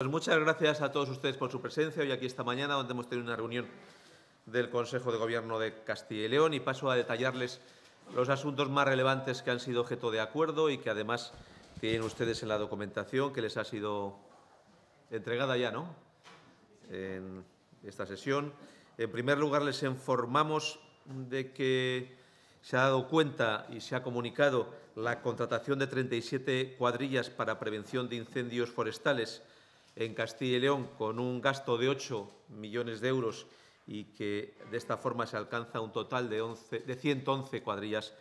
Pues muchas gracias a todos ustedes por su presencia hoy aquí esta mañana, donde hemos tenido una reunión del Consejo de Gobierno de Castilla y León y paso a detallarles los asuntos más relevantes que han sido objeto de acuerdo y que además tienen ustedes en la documentación que les ha sido entregada ya, ¿no? En esta sesión. En primer lugar, les informamos de que se ha dado cuenta y se ha comunicado la contratación de 37 cuadrillas para prevención de incendios forestales en Castilla y León con un gasto de 8 millones de euros y que de esta forma se alcanza un total de, 111 cuadrillas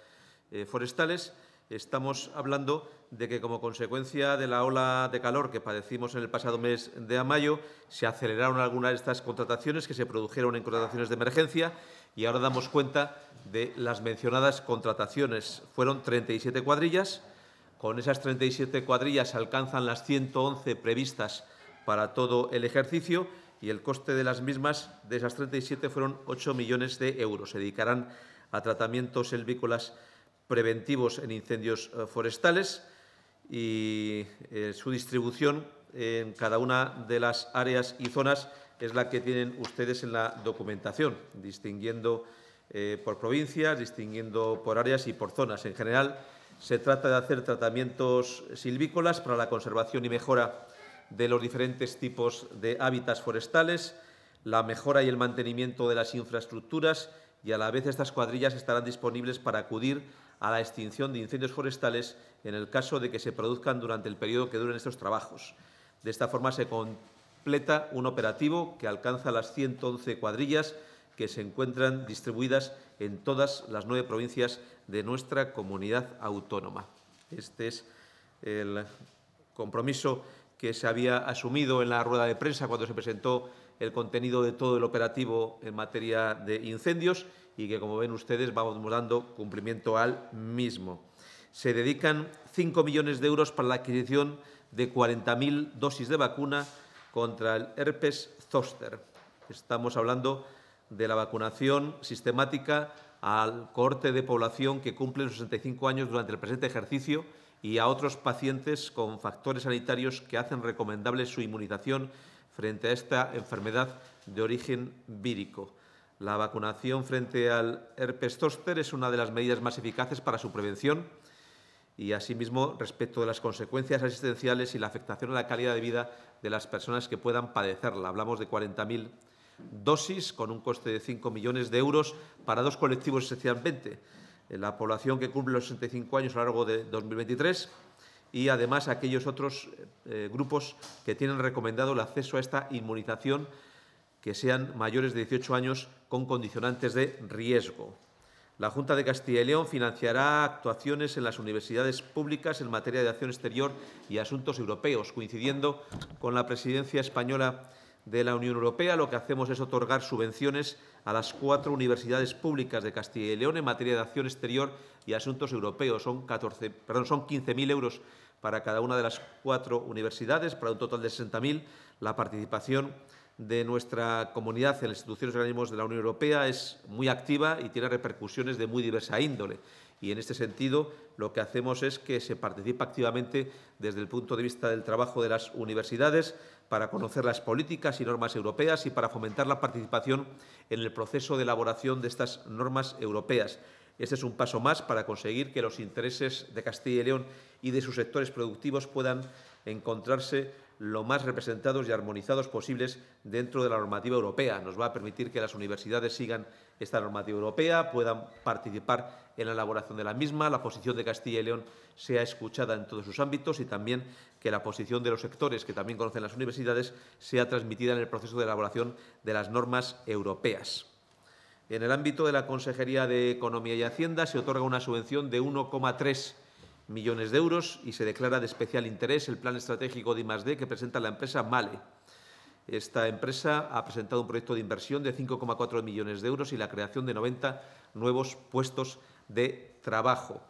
eh, forestales. Estamos hablando de que, como consecuencia de la ola de calor que padecimos en el pasado mes de mayo, se aceleraron algunas de estas contrataciones que se produjeron en contrataciones de emergencia y ahora damos cuenta de las mencionadas contrataciones. Fueron 37 cuadrillas. Con esas 37 cuadrillas alcanzan las 111 previstas para todo el ejercicio y el coste de las mismas, de esas 37, fueron 8 millones de euros. Se dedicarán a tratamientos silvícolas preventivos en incendios eh, forestales y eh, su distribución en cada una de las áreas y zonas es la que tienen ustedes en la documentación, distinguiendo eh, por provincias, distinguiendo por áreas y por zonas. En general, se trata de hacer tratamientos silvícolas para la conservación y mejora de los diferentes tipos de hábitats forestales, la mejora y el mantenimiento de las infraestructuras y a la vez estas cuadrillas estarán disponibles para acudir a la extinción de incendios forestales en el caso de que se produzcan durante el periodo que duren estos trabajos. De esta forma se completa un operativo que alcanza las 111 cuadrillas que se encuentran distribuidas en todas las nueve provincias de nuestra comunidad autónoma. Este es el compromiso que se había asumido en la rueda de prensa cuando se presentó el contenido de todo el operativo en materia de incendios y que, como ven ustedes, vamos dando cumplimiento al mismo. Se dedican 5 millones de euros para la adquisición de 40.000 dosis de vacuna contra el herpes zoster. Estamos hablando de la vacunación sistemática al corte de población que cumple los 65 años durante el presente ejercicio y a otros pacientes con factores sanitarios que hacen recomendable su inmunización frente a esta enfermedad de origen vírico. La vacunación frente al herpes zóster es una de las medidas más eficaces para su prevención y, asimismo, respecto de las consecuencias asistenciales y la afectación a la calidad de vida de las personas que puedan padecerla. Hablamos de 40.000 dosis con un coste de 5 millones de euros para dos colectivos esencialmente la población que cumple los 65 años a lo largo de 2023 y además aquellos otros eh, eh, grupos que tienen recomendado el acceso a esta inmunización que sean mayores de 18 años con condicionantes de riesgo. La Junta de Castilla y León financiará actuaciones en las universidades públicas en materia de acción exterior y asuntos europeos, coincidiendo con la presidencia española de la Unión Europea. Lo que hacemos es otorgar subvenciones a las cuatro universidades públicas de Castilla y León en materia de acción exterior y asuntos europeos. Son, 15.000 euros para cada una de las cuatro universidades, para un total de 60.000. La participación de nuestra comunidad en las instituciones y organismos de la Unión Europea es muy activa y tiene repercusiones de muy diversa índole. Y en este sentido, lo que hacemos es que se participa activamente desde el punto de vista del trabajo de las universidades para conocer las políticas y normas europeas y para fomentar la participación en el proceso de elaboración de estas normas europeas. Este es un paso más para conseguir que los intereses de Castilla y León y de sus sectores productivos puedan encontrarse lo más representados y armonizados posibles dentro de la normativa europea. Nos va a permitir que las universidades sigan esta normativa europea, puedan participar en la elaboración de la misma, la posición de Castilla y León sea escuchada en todos sus ámbitos y también que la posición de los sectores que también conocen las universidades sea transmitida en el proceso de elaboración de las normas europeas. En el ámbito de la Consejería de Economía y Hacienda se otorga una subvención de 1,3 millones de euros y se declara de especial interés el plan estratégico de I+D que presenta la empresa Male. Esta empresa ha presentado un proyecto de inversión de 5,4 millones de euros y la creación de 90 nuevos puestos de trabajo.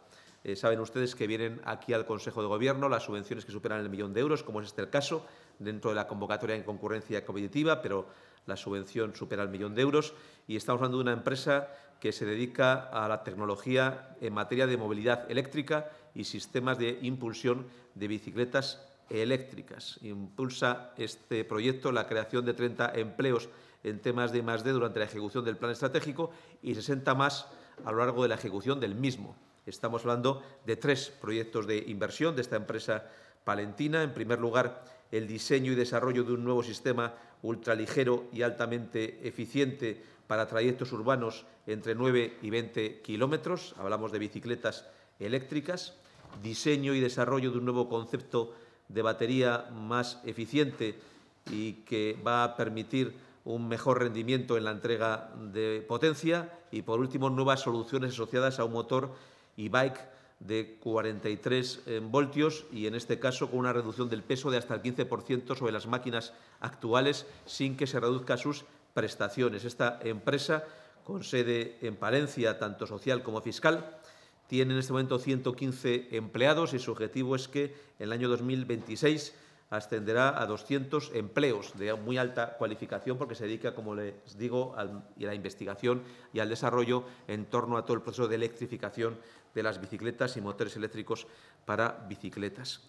Eh, saben ustedes que vienen aquí al Consejo de Gobierno las subvenciones que superan el millón de euros, como es este el caso, dentro de la convocatoria en concurrencia competitiva, pero la subvención supera el millón de euros. Y estamos hablando de una empresa que se dedica a la tecnología en materia de movilidad eléctrica y sistemas de impulsión de bicicletas eléctricas. Impulsa este proyecto la creación de 30 empleos en temas de más de durante la ejecución del plan estratégico y 60 más a lo largo de la ejecución del mismo. Estamos hablando de tres proyectos de inversión de esta empresa palentina. En primer lugar, el diseño y desarrollo de un nuevo sistema ultraligero y altamente eficiente para trayectos urbanos entre 9 y 20 kilómetros. Hablamos de bicicletas eléctricas diseño y desarrollo de un nuevo concepto de batería más eficiente y que va a permitir un mejor rendimiento en la entrega de potencia y, por último, nuevas soluciones asociadas a un motor e-bike de 43 eh, voltios y, en este caso, con una reducción del peso de hasta el 15% sobre las máquinas actuales sin que se reduzca sus prestaciones. Esta empresa, con sede en Palencia, tanto social como fiscal, tiene en este momento 115 empleados y su objetivo es que en el año 2026 ascenderá a 200 empleos de muy alta cualificación porque se dedica, como les digo, a la investigación y al desarrollo en torno a todo el proceso de electrificación de las bicicletas y motores eléctricos para bicicletas.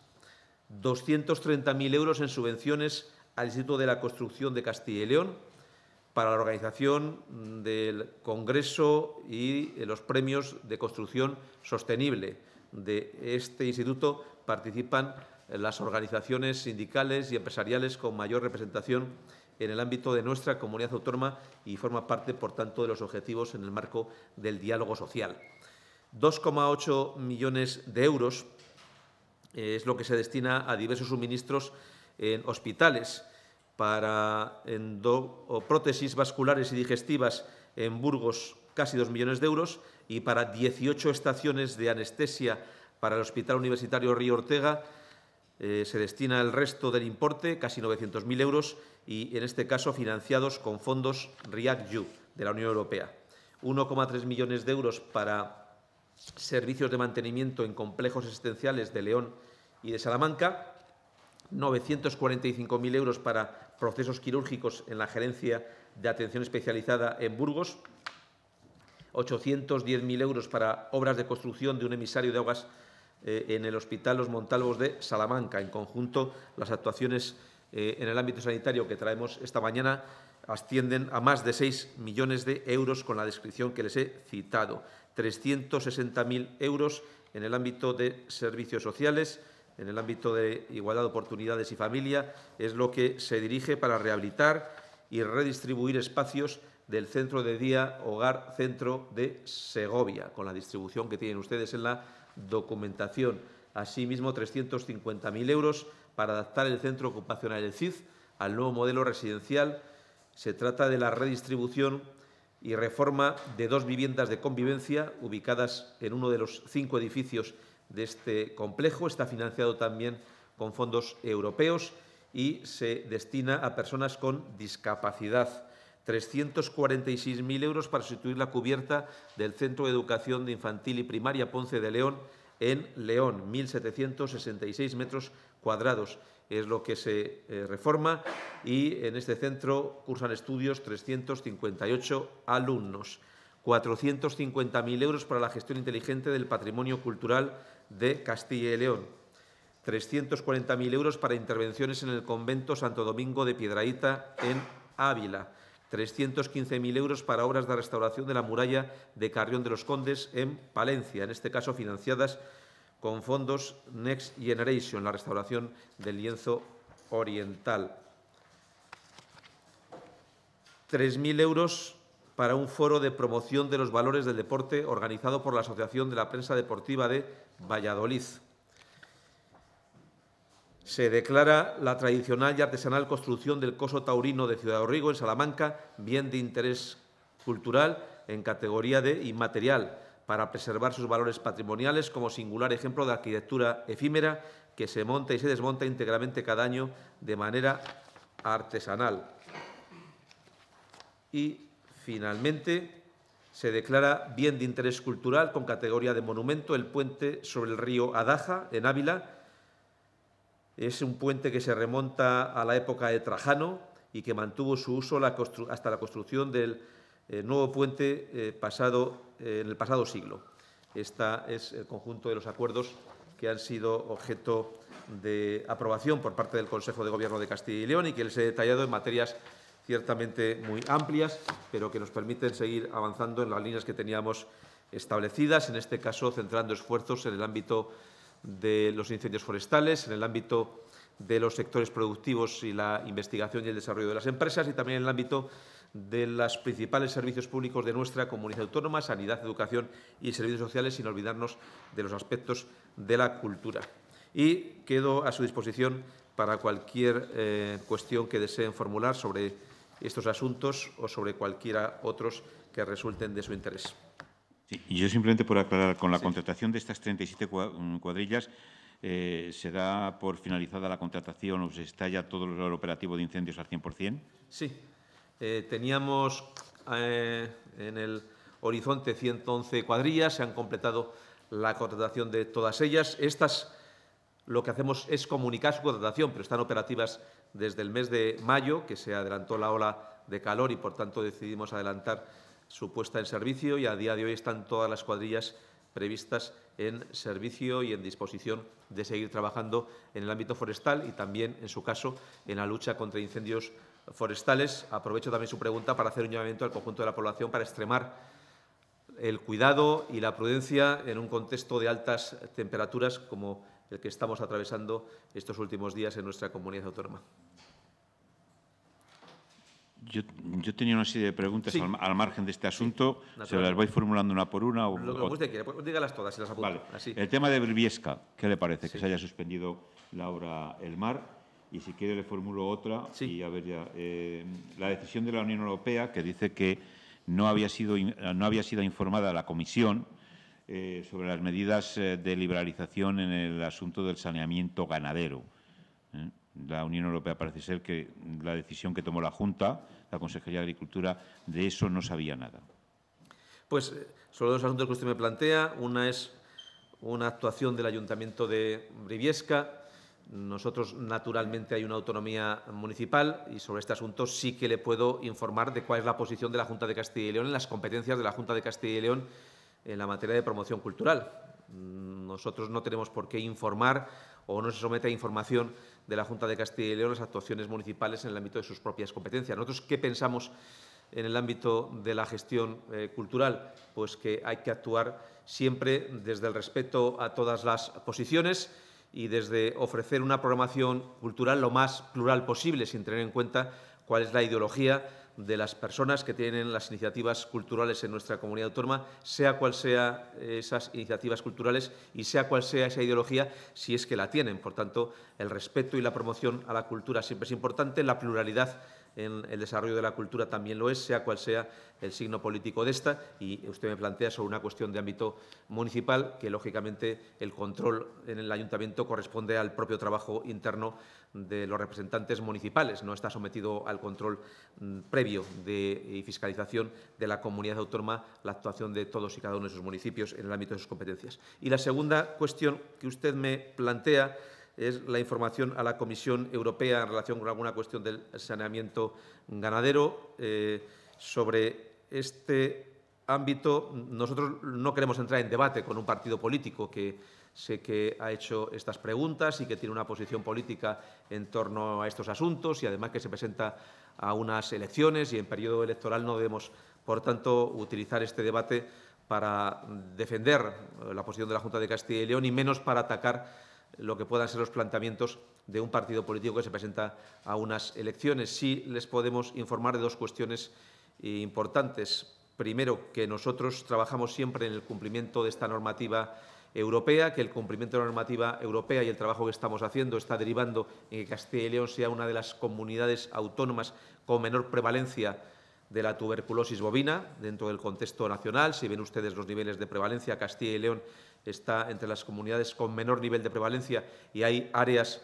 230.000 euros en subvenciones al Instituto de la Construcción de Castilla y León, para la organización del Congreso y eh, los premios de construcción sostenible. De este instituto participan eh, las organizaciones sindicales y empresariales con mayor representación en el ámbito de nuestra comunidad autónoma y forma parte, por tanto, de los objetivos en el marco del diálogo social. 2,8 millones de euros eh, es lo que se destina a diversos suministros en hospitales para prótesis vasculares y digestivas en Burgos casi 2 millones de euros y para 18 estaciones de anestesia para el Hospital Universitario Río Ortega eh, se destina el resto del importe, casi 900.000 euros, y en este caso financiados con fondos react de la Unión Europea. 1,3 millones de euros para servicios de mantenimiento en complejos existenciales de León y de Salamanca, 945.000 euros para procesos quirúrgicos en la gerencia de atención especializada en Burgos, 810.000 euros para obras de construcción de un emisario de aguas eh, en el Hospital Los Montalvos de Salamanca. En conjunto, las actuaciones eh, en el ámbito sanitario que traemos esta mañana ascienden a más de 6 millones de euros con la descripción que les he citado. 360.000 euros en el ámbito de servicios sociales, en el ámbito de igualdad de oportunidades y familia, es lo que se dirige para rehabilitar y redistribuir espacios del centro de día Hogar Centro de Segovia, con la distribución que tienen ustedes en la documentación. Asimismo, 350.000 euros para adaptar el centro ocupacional del CID al nuevo modelo residencial. Se trata de la redistribución y reforma de dos viviendas de convivencia ubicadas en uno de los cinco edificios de este complejo. Está financiado también con fondos europeos y se destina a personas con discapacidad. 346.000 euros para sustituir la cubierta del Centro de Educación de Infantil y Primaria Ponce de León en León, 1.766 metros cuadrados es lo que se eh, reforma y en este centro cursan estudios 358 alumnos. 450.000 euros para la gestión inteligente del patrimonio cultural de Castilla y León, 340.000 euros para intervenciones en el convento Santo Domingo de Piedraíta en Ávila, 315.000 euros para obras de restauración de la muralla de Carrión de los Condes en Palencia, en este caso financiadas con fondos Next Generation, la restauración del lienzo oriental. 3.000 euros para un foro de promoción de los valores del deporte organizado por la Asociación de la Prensa Deportiva de Valladolid. Se declara la tradicional y artesanal construcción del coso taurino de Ciudad Orrigo en Salamanca, bien de interés cultural en categoría de inmaterial, para preservar sus valores patrimoniales como singular ejemplo de arquitectura efímera que se monta y se desmonta íntegramente cada año de manera artesanal. Y finalmente, se declara bien de interés cultural con categoría de monumento el puente sobre el río Adaja, en Ávila. Es un puente que se remonta a la época de Trajano y que mantuvo su uso hasta la construcción del eh, nuevo puente eh, pasado, eh, en el pasado siglo. Este es el conjunto de los acuerdos que han sido objeto de aprobación por parte del Consejo de Gobierno de Castilla y León y que les he detallado en materias ciertamente muy amplias, pero que nos permiten seguir avanzando en las líneas que teníamos establecidas, en este caso centrando esfuerzos en el ámbito de los incendios forestales, en el ámbito de los sectores productivos y la investigación y el desarrollo de las empresas y también en el ámbito de los principales servicios públicos de nuestra comunidad autónoma, sanidad, educación y servicios sociales, sin olvidarnos de los aspectos de la cultura. Y quedo a su disposición para cualquier eh, cuestión que deseen formular sobre estos asuntos o sobre cualquiera otros que resulten de su interés. y yo simplemente por aclarar, con la contratación de estas 37 mm, cuadrillas, eh, ¿se da por finalizada la contratación o se está todo el operativo de incendios al 100%? Sí. Eh, teníamos eh, en el horizonte 111 cuadrillas, se han completado la contratación de todas ellas. Estas lo que hacemos es comunicar su contratación, pero están operativas desde el mes de mayo, que se adelantó la ola de calor y, por tanto, decidimos adelantar su puesta en servicio y a día de hoy están todas las cuadrillas previstas en servicio y en disposición de seguir trabajando en el ámbito forestal y también, en su caso, en la lucha contra incendios forestales. Aprovecho también su pregunta para hacer un llamamiento al conjunto de la población para extremar el cuidado y la prudencia en un contexto de altas temperaturas como el que estamos atravesando estos últimos días en nuestra comunidad autónoma. Yo, yo tenía una serie de preguntas al, margen de este asunto. ¿Se las voy formulando una por una? O, lo que usted quiera, pues dígalas todas y las apunto. El tema de Briviesca, ¿qué le parece? Que se haya suspendido la obra El Mar. Y si quiere le formulo otra. Y a ver ya. Eh, la decisión de la Unión Europea que dice que no había sido, no había sido informada la Comisión eh, sobre las medidas eh, de liberalización en el asunto del saneamiento ganadero. ¿eh? La Unión Europea parece ser que la decisión que tomó la Junta, la Consejería de Agricultura, de eso no sabía nada. Pues sobre dos asuntos que usted me plantea. Una es una actuación del Ayuntamiento de Briviesca. Nosotros, naturalmente, hay una autonomía municipal y sobre este asunto sí que le puedo informar de cuál es la posición de la Junta de Castilla y León en las competencias de la Junta de Castilla y León en la materia de promoción cultural. Nosotros no tenemos por qué informar o no se somete a información de la Junta de Castilla y León las actuaciones municipales en el ámbito de sus propias competencias. Nosotros, ¿qué pensamos en el ámbito de la gestión eh, cultural? Pues que hay que actuar siempre desde el respeto a todas las posiciones y desde ofrecer una programación cultural lo más plural posible, sin tener en cuenta cuál es la ideología de las personas que tienen las iniciativas culturales en nuestra comunidad autónoma, sea cual sea eh, esas iniciativas culturales y sea cual sea esa ideología, si es que la tienen. Por tanto, el respeto y la promoción a la cultura siempre es importante, la pluralidad en el desarrollo de la cultura también lo es, sea cual sea el signo político de esta. Y usted me plantea sobre una cuestión de ámbito municipal, que lógicamente el control en el ayuntamiento corresponde al propio trabajo interno de los representantes municipales, no está sometido al control mm, previo de, y fiscalización de la comunidad autónoma la actuación de todos y cada uno de sus municipios en el ámbito de sus competencias. Y la segunda cuestión que usted me plantea es la información a la Comisión Europea en relación con alguna cuestión del saneamiento ganadero. Eh, sobre este ámbito, nosotros no queremos entrar en debate con un partido político que sé que ha hecho estas preguntas y que tiene una posición política en torno a estos asuntos y además que se presenta a unas elecciones y en periodo electoral no debemos, por tanto, utilizar este debate para defender la posición de la Junta de Castilla y León y menos para atacar lo que puedan ser los planteamientos de un partido político que se presenta a unas elecciones. Sí les podemos informar de dos cuestiones importantes. Primero, que nosotros trabajamos siempre en el cumplimiento de esta normativa europea, que el cumplimiento de la normativa europea y el trabajo que estamos haciendo está derivando en que Castilla y León sea una de las comunidades autónomas con menor prevalencia de la tuberculosis bovina dentro del contexto nacional. Si ven ustedes los niveles de prevalencia, Castilla y León está entre las comunidades con menor nivel de prevalencia y hay áreas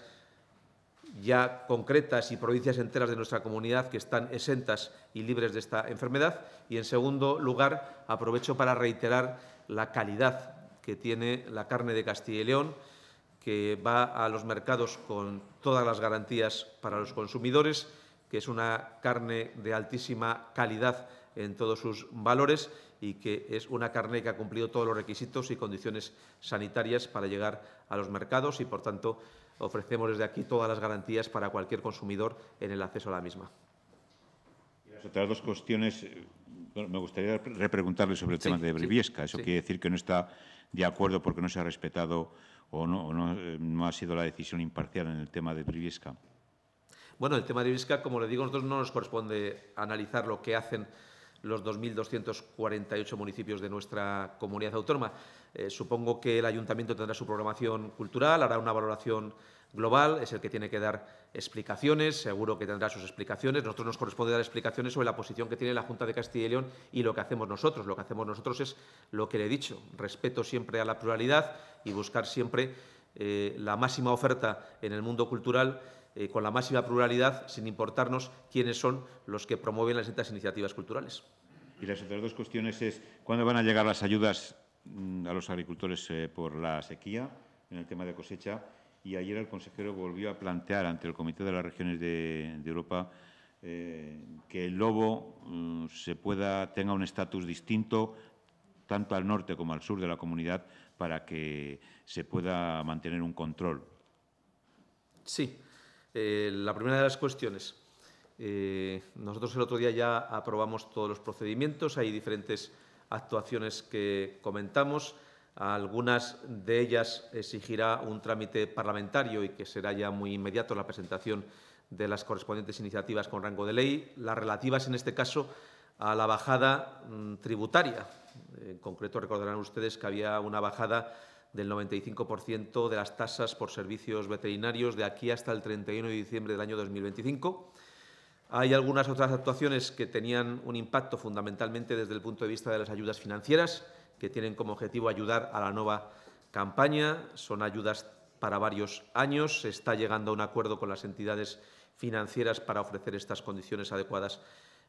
ya concretas y provincias enteras de nuestra comunidad que están exentas y libres de esta enfermedad. Y, en segundo lugar, aprovecho para reiterar la calidad que tiene la carne de Castilla y León, que va a los mercados con todas las garantías para los consumidores, que es una carne de altísima calidad en todos sus valores y que es una carne que ha cumplido todos los requisitos y condiciones sanitarias para llegar a los mercados y, por tanto, ofrecemos desde aquí todas las garantías para cualquier consumidor en el acceso a la misma. Y las otras dos cuestiones, eh, me gustaría repreguntarle sobre el tema de Briviesca. Eso quiere decir que no está de acuerdo porque no se ha respetado o no, no, eh, no ha sido la decisión imparcial en el tema de Briviesca. Bueno, el tema de Briviesca, como le digo, a nosotros no nos corresponde analizar lo que hacen los 2.248 municipios de nuestra comunidad autónoma. Eh, supongo que el ayuntamiento tendrá su programación cultural, hará una valoración global, es el que tiene que dar explicaciones, seguro que tendrá sus explicaciones. Nosotros nos corresponde dar explicaciones sobre la posición que tiene la Junta de Castilla y León y lo que hacemos nosotros. Lo que hacemos nosotros es lo que le he dicho, respeto siempre a la pluralidad y buscar siempre eh, la máxima oferta en el mundo cultural eh, con la máxima pluralidad, sin importarnos quiénes son los que promueven las distintas iniciativas culturales. Y las otras dos cuestiones es cuándo van a llegar las ayudas mm, a los agricultores eh, por la sequía en el tema de cosecha. Y ayer el consejero volvió a plantear ante el Comité de las Regiones de, Europa eh, que el lobo mm, se pueda tenga un estatus distinto tanto al norte como al sur de la comunidad para que se pueda mantener un control. Sí, eh, la primera de las cuestiones. Eh, nosotros el otro día ya aprobamos todos los procedimientos, hay diferentes actuaciones que comentamos. Algunas de ellas exigirá un trámite parlamentario y que será ya muy inmediato la presentación de las correspondientes iniciativas con rango de ley, las relativas en este caso a la bajada mm, tributaria. En concreto, recordarán ustedes que había una bajada del 95% de las tasas por servicios veterinarios de aquí hasta el 31 de diciembre del año 2025. Hay algunas otras actuaciones que tenían un impacto fundamentalmente desde el punto de vista de las ayudas financieras, que tienen como objetivo ayudar a la nueva campaña. Son ayudas para varios años. Se está llegando a un acuerdo con las entidades financieras para ofrecer estas condiciones adecuadas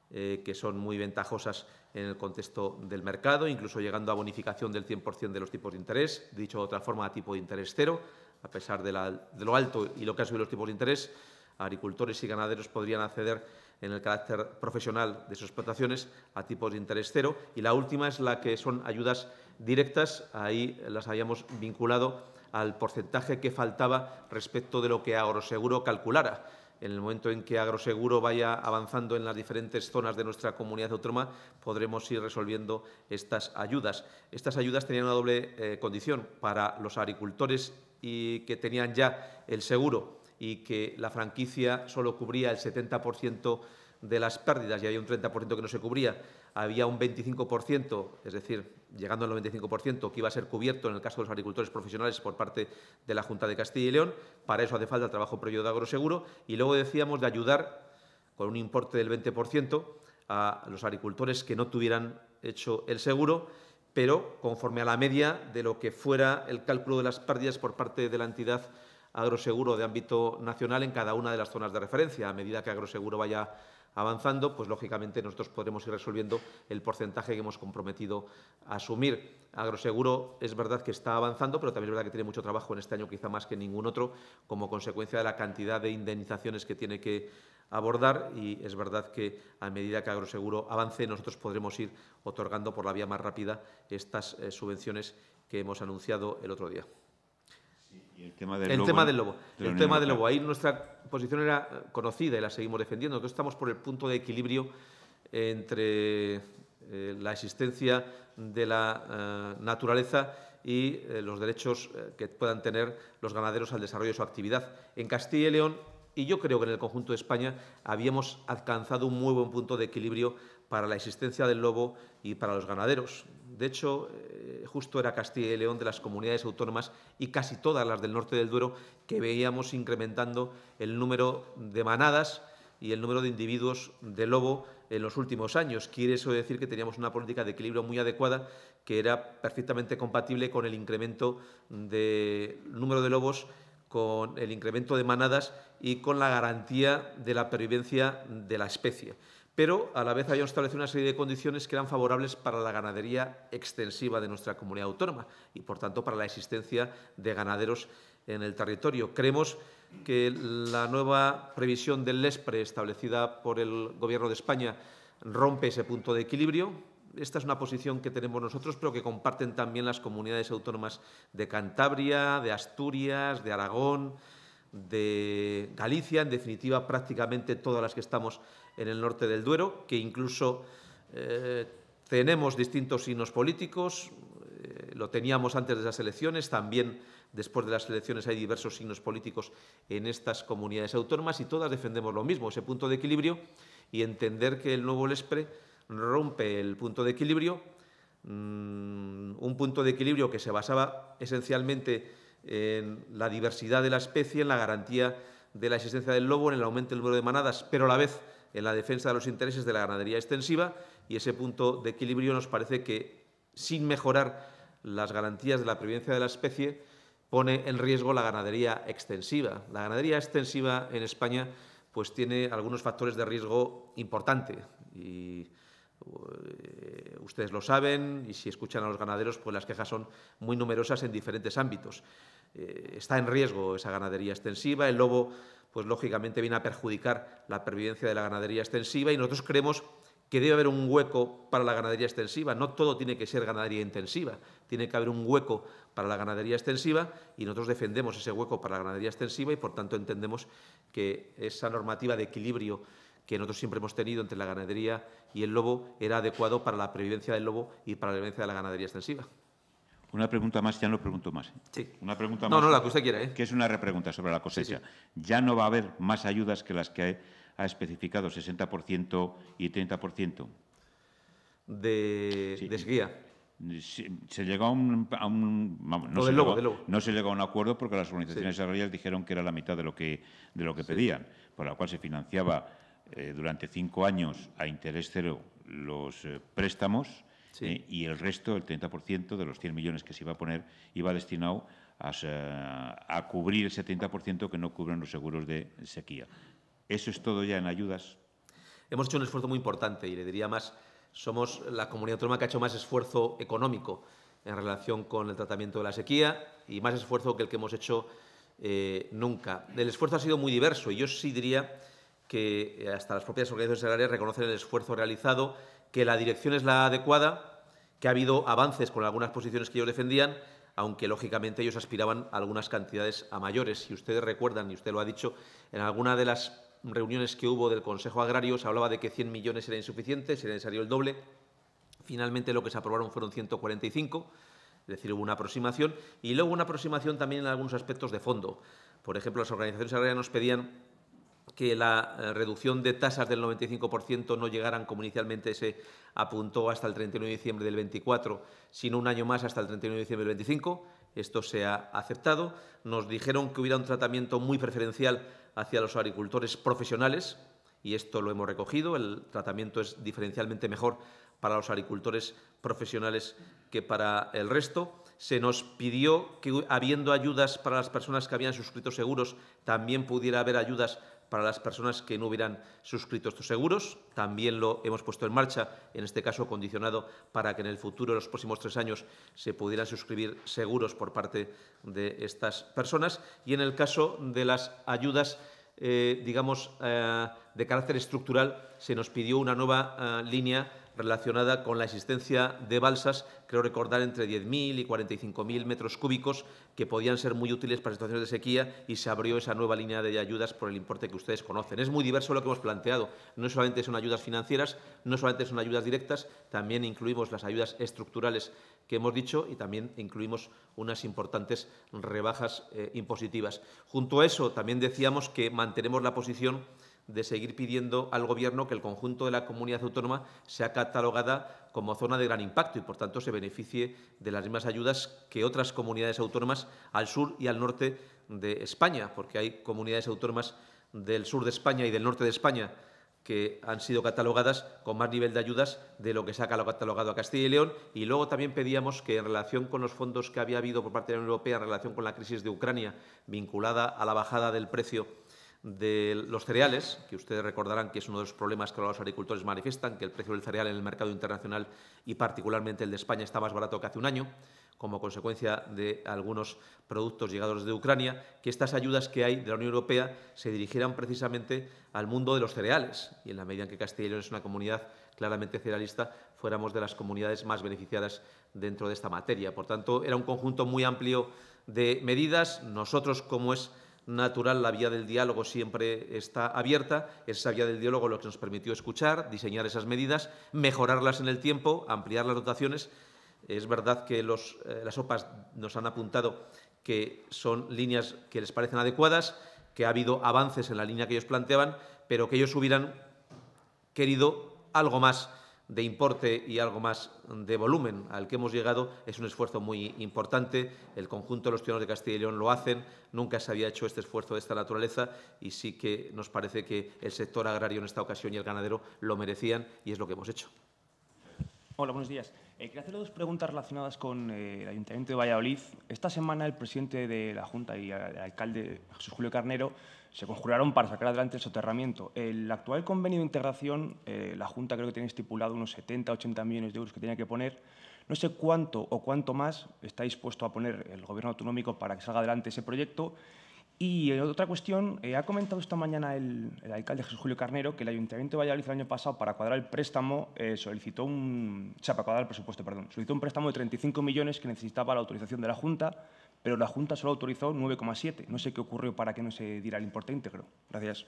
eh, que son muy ventajosas en el contexto del mercado, incluso llegando a bonificación del 100% de los tipos de interés, dicho de otra forma, a tipo de interés cero, a pesar de, lo alto y lo que han subido los tipos de interés, agricultores y ganaderos podrían acceder en el carácter profesional de sus explotaciones a tipos de interés cero. Y la última es la que son ayudas directas. Ahí las habíamos vinculado al porcentaje que faltaba respecto de lo que Agroseguro calculara en el momento en que Agroseguro vaya avanzando en las diferentes zonas de nuestra comunidad autónoma, podremos ir resolviendo estas ayudas. Estas ayudas tenían una doble eh, condición para los agricultores y que tenían ya el seguro y que la franquicia solo cubría el 70% de las pérdidas y había un 30% que no se cubría. Había un 25%, es decir, llegando al 95%, que iba a ser cubierto en el caso de los agricultores profesionales por parte de la Junta de Castilla y León. Para eso hace falta el trabajo previo de agroseguro. Y luego decíamos de ayudar con un importe del 20% a los agricultores que no tuvieran hecho el seguro, pero conforme a la media de lo que fuera el cálculo de las pérdidas por parte de la entidad agroseguro de ámbito nacional en cada una de las zonas de referencia. A medida que agroseguro vaya avanzando, pues lógicamente nosotros podremos ir resolviendo el porcentaje que hemos comprometido a asumir. Agroseguro es verdad que está avanzando, pero también es verdad que tiene mucho trabajo en este año, quizá más que ningún otro, como consecuencia de la cantidad de indemnizaciones que tiene que abordar y es verdad que a medida que Agroseguro avance nosotros podremos ir otorgando por la vía más rápida estas eh, subvenciones que hemos anunciado el otro día el tema del lobo. el tema del Ahí nuestra posición era conocida y la seguimos defendiendo. estamos por el punto de equilibrio entre eh, la existencia de la eh, naturaleza y eh, los derechos que puedan tener los ganaderos al desarrollo de su actividad. En Castilla y León, y yo creo que en el conjunto de España, habíamos alcanzado un muy buen punto de equilibrio para la existencia del lobo y para los ganaderos. De hecho, eh, justo era Castilla y León de las comunidades autónomas y casi todas las del norte del Duero que veíamos incrementando el número de manadas y el número de individuos de lobo en los últimos años. Quiere eso decir que teníamos una política de equilibrio muy adecuada que era perfectamente compatible con el incremento del número de lobos, con el incremento de manadas y con la garantía de la pervivencia de la especie pero a la vez habíamos establecido una serie de condiciones que eran favorables para la ganadería extensiva de nuestra comunidad autónoma y, por tanto, para la existencia de ganaderos en el territorio. Creemos que la nueva previsión del LESPRE establecida por el Gobierno de España rompe ese punto de equilibrio. Esta es una posición que tenemos nosotros, pero que comparten también las comunidades autónomas de Cantabria, de Asturias, de Aragón, de Galicia, en definitiva prácticamente todas las que estamos en el norte del Duero, que incluso eh, tenemos distintos signos políticos, eh, lo teníamos antes de las elecciones, también después de las elecciones hay diversos signos políticos en estas comunidades autónomas y todas defendemos lo mismo, ese punto de equilibrio y entender que el nuevo LESPRE rompe el punto de equilibrio, mm, un punto de equilibrio que se basaba esencialmente en la diversidad de la especie, en la garantía de la existencia del lobo, en el aumento del número de manadas, pero a la vez en la defensa de los intereses de la ganadería extensiva y ese punto de equilibrio nos parece que, sin mejorar las garantías de la previdencia de la especie, pone en riesgo la ganadería extensiva. La ganadería extensiva en España pues tiene algunos factores de riesgo importantes y eh, ustedes lo saben y si escuchan a los ganaderos pues las quejas son muy numerosas en diferentes ámbitos. Eh, está en riesgo esa ganadería extensiva, el lobo pues lógicamente viene a perjudicar la pervivencia de la ganadería extensiva y nosotros creemos que debe haber un hueco para la ganadería extensiva. No todo tiene que ser ganadería intensiva, tiene que haber un hueco para la ganadería extensiva y nosotros defendemos ese hueco para la ganadería extensiva y por tanto entendemos que esa normativa de equilibrio que nosotros siempre hemos tenido entre la ganadería y el lobo era adecuado para la previvencia del lobo y para la previvencia de la ganadería extensiva. Una pregunta más, ya no pregunto más. Sí. Una pregunta más. No, no, la que usted quiera. ¿eh? Que es una repregunta sobre la cosecha. Ya no va a haber más ayudas que las que ha especificado, 60% y 30%. De, de sequía. Se llegó a un. A no, se llegó, no, se llegó, a un acuerdo porque las organizaciones agrarias dijeron que era la mitad de lo que, de lo que pedían, por la cual se financiaba eh, durante cinco años a interés cero los eh, préstamos eh, y el resto, el 30% de los 100 millones que se iba a poner, iba destinado a, cubrir el 70% que no cubren los seguros de sequía. ¿Eso es todo ya en ayudas? Hemos hecho un esfuerzo muy importante y le diría más, somos la comunidad autónoma que ha hecho más esfuerzo económico en relación con el tratamiento de la sequía y más esfuerzo que el que hemos hecho eh, nunca. El esfuerzo ha sido muy diverso y yo sí diría que eh, hasta las propias organizaciones agrarias reconocen el esfuerzo realizado que la dirección es la adecuada, que ha habido avances con algunas posiciones que ellos defendían, aunque lógicamente ellos aspiraban a algunas cantidades a mayores. Si ustedes recuerdan, y usted lo ha dicho, en alguna de las reuniones que hubo del Consejo Agrario se hablaba de que 100 millones era insuficiente, sería necesario el doble. Finalmente lo que se aprobaron fueron 145, es decir, hubo una aproximación, y luego una aproximación también en algunos aspectos de fondo. Por ejemplo, las organizaciones agrarias nos pedían que la eh, reducción de tasas del 95% no llegaran, como inicialmente se apuntó, hasta el 31 de diciembre del 24, sino un año más hasta el 31 de diciembre del 25. Esto se ha aceptado. Nos dijeron que hubiera un tratamiento muy preferencial hacia los agricultores profesionales, y esto lo hemos recogido. El tratamiento es diferencialmente mejor para los agricultores profesionales que para el resto. Se nos pidió que, habiendo ayudas para las personas que habían suscrito seguros, también pudiera haber ayudas para las personas que no hubieran suscrito estos seguros. También lo hemos puesto en marcha, en este caso condicionado para que en el futuro, en los próximos tres años, se pudieran suscribir seguros por parte de estas personas. Y en el caso de las ayudas, eh, digamos, eh, de carácter estructural, se nos pidió una nueva eh, línea relacionada con la existencia de balsas, creo recordar entre 10.000 y 45.000 metros cúbicos que podían ser muy útiles para situaciones de sequía y se abrió esa nueva línea de ayudas por el importe que ustedes conocen. Es muy diverso lo que hemos planteado. No solamente son ayudas financieras, no solamente son ayudas directas, también incluimos las ayudas estructurales que hemos dicho y también incluimos unas importantes rebajas eh, impositivas. Junto a eso, también decíamos que mantenemos la posición de seguir pidiendo al Gobierno que el conjunto de la comunidad autónoma sea catalogada como zona de gran impacto y, por tanto, se beneficie de las mismas ayudas que otras comunidades autónomas al sur y al norte de España, porque hay comunidades autónomas del sur de España y del norte de España que han sido catalogadas con más nivel de ayudas de lo que se ha catalogado a Castilla y León. Y luego también pedíamos que en relación con los fondos que había habido por parte de la Unión Europea en relación con la crisis de Ucrania vinculada a la bajada del precio de los cereales, que ustedes recordarán que es uno de los problemas que los agricultores manifiestan, que el precio del cereal en el mercado internacional y particularmente el de España está más barato que hace un año, como consecuencia de algunos productos llegados de Ucrania, que estas ayudas que hay de la Unión Europea se dirigieran precisamente al mundo de los cereales. Y en la medida en que Castilla es una comunidad claramente cerealista, fuéramos de las comunidades más beneficiadas dentro de esta materia. Por tanto, era un conjunto muy amplio de medidas. Nosotros, como es natural la vía del diálogo siempre está abierta. Es esa vía del diálogo lo que nos permitió escuchar, diseñar esas medidas, mejorarlas en el tiempo, ampliar las dotaciones. Es verdad que eh, las OPAs nos han apuntado que son líneas que les parecen adecuadas, que ha habido avances en la línea que ellos planteaban, pero que ellos hubieran querido algo más de importe y algo más de volumen al que hemos llegado es un esfuerzo muy importante. El conjunto de los ciudadanos de Castilla y León lo hacen. Nunca se había hecho este esfuerzo de esta naturaleza y sí que nos parece que el sector agrario en esta ocasión y el ganadero lo merecían y es lo que hemos hecho. Hola, buenos días. Eh, quería hacerle dos preguntas relacionadas con eh, el Ayuntamiento de Valladolid. Esta semana el presidente de la Junta y eh, el alcalde Jesús Julio Carnero se conjuraron para sacar adelante el soterramiento. El actual convenio de integración, eh, la Junta creo que tiene estipulado unos 70, 80 millones de euros que tenía que poner. No sé cuánto o cuánto más está dispuesto a poner el Gobierno autonómico para que salga adelante ese proyecto. Y eh, otra cuestión, eh, ha comentado esta mañana el, alcalde Jesús Julio Carnero que el Ayuntamiento de Valladolid el año pasado para cuadrar el préstamo solicitó un, o para cuadrar el presupuesto, perdón, solicitó un préstamo de 35 millones que necesitaba la autorización de la Junta pero la Junta solo autorizó 9,7. No sé qué ocurrió para que no se diera el importe íntegro. Gracias.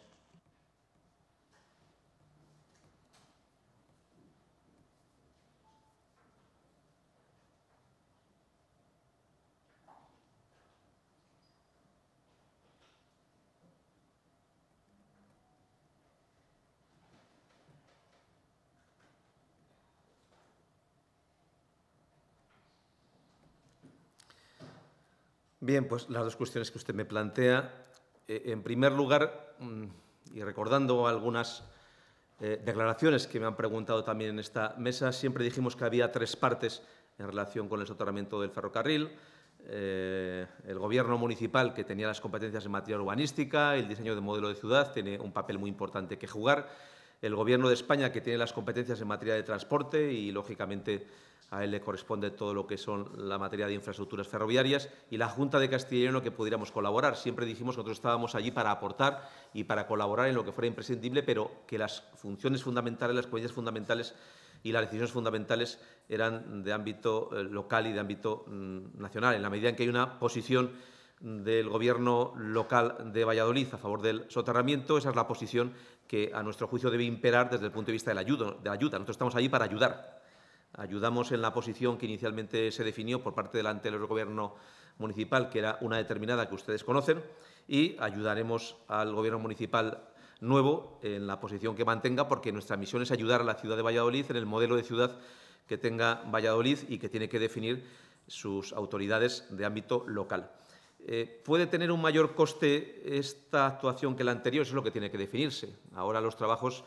Bien, pues las dos cuestiones que usted me plantea. Eh, en primer lugar, mm, y recordando algunas eh, declaraciones que me han preguntado también en esta mesa, siempre dijimos que había tres partes en relación con el soterramiento del ferrocarril. Eh, el gobierno municipal, que tenía las competencias en materia urbanística, el diseño de modelo de ciudad, tiene un papel muy importante que jugar. El gobierno de España, que tiene las competencias en materia de transporte y, lógicamente, a él le corresponde todo lo que son la materia de infraestructuras ferroviarias y la Junta de Castilla y León lo que pudiéramos colaborar. Siempre dijimos que nosotros estábamos allí para aportar y para colaborar en lo que fuera imprescindible, pero que las funciones fundamentales, las cuellas fundamentales y las decisiones fundamentales eran de ámbito eh, local y de ámbito mm, nacional, en la medida en que hay una posición del Gobierno local de Valladolid a favor del soterramiento. Esa es la posición que, a nuestro juicio, debe imperar desde el punto de vista de la ayuda. De la ayuda. Nosotros estamos allí para ayudar, Ayudamos en la posición que inicialmente se definió por parte del anterior Gobierno municipal, que era una determinada que ustedes conocen, y ayudaremos al Gobierno municipal nuevo en la posición que mantenga, porque nuestra misión es ayudar a la ciudad de Valladolid en el modelo de ciudad que tenga Valladolid y que tiene que definir sus autoridades de ámbito local. Eh, ¿Puede tener un mayor coste esta actuación que la anterior? Eso es lo que tiene que definirse. Ahora los trabajos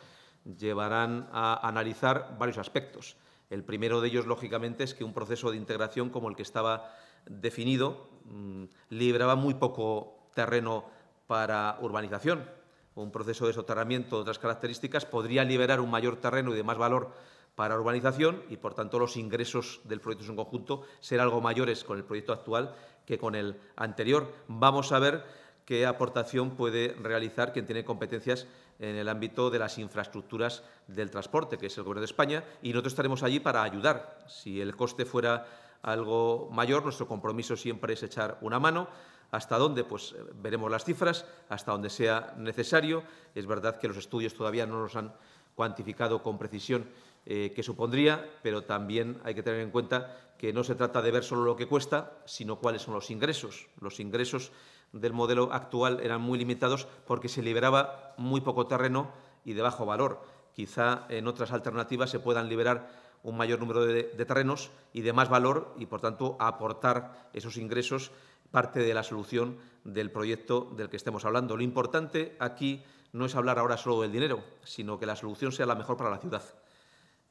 llevarán a analizar varios aspectos. El primero de ellos, lógicamente, es que un proceso de integración como el que estaba definido mm, libraba muy poco terreno para urbanización. Un proceso de soterramiento de otras características podría liberar un mayor terreno y de más valor para urbanización y, por tanto, los ingresos del proyecto en conjunto serán algo mayores con el proyecto actual que con el anterior. Vamos a ver qué aportación puede realizar quien tiene competencias en el ámbito de las infraestructuras del transporte, que es el Gobierno de España, y nosotros estaremos allí para ayudar. Si el coste fuera algo mayor, nuestro compromiso siempre es echar una mano. ¿Hasta dónde? Pues eh, veremos las cifras, hasta donde sea necesario. Es verdad que los estudios todavía no nos han cuantificado con precisión eh, qué supondría, pero también hay que tener en cuenta que no se trata de ver solo lo que cuesta, sino cuáles son los ingresos. Los ingresos del modelo actual eran muy limitados porque se liberaba muy poco terreno y de bajo valor. Quizá en otras alternativas se puedan liberar un mayor número de, terrenos y de más valor y, por tanto, aportar esos ingresos parte de la solución del proyecto del que estemos hablando. Lo importante aquí no es hablar ahora solo del dinero, sino que la solución sea la mejor para la ciudad.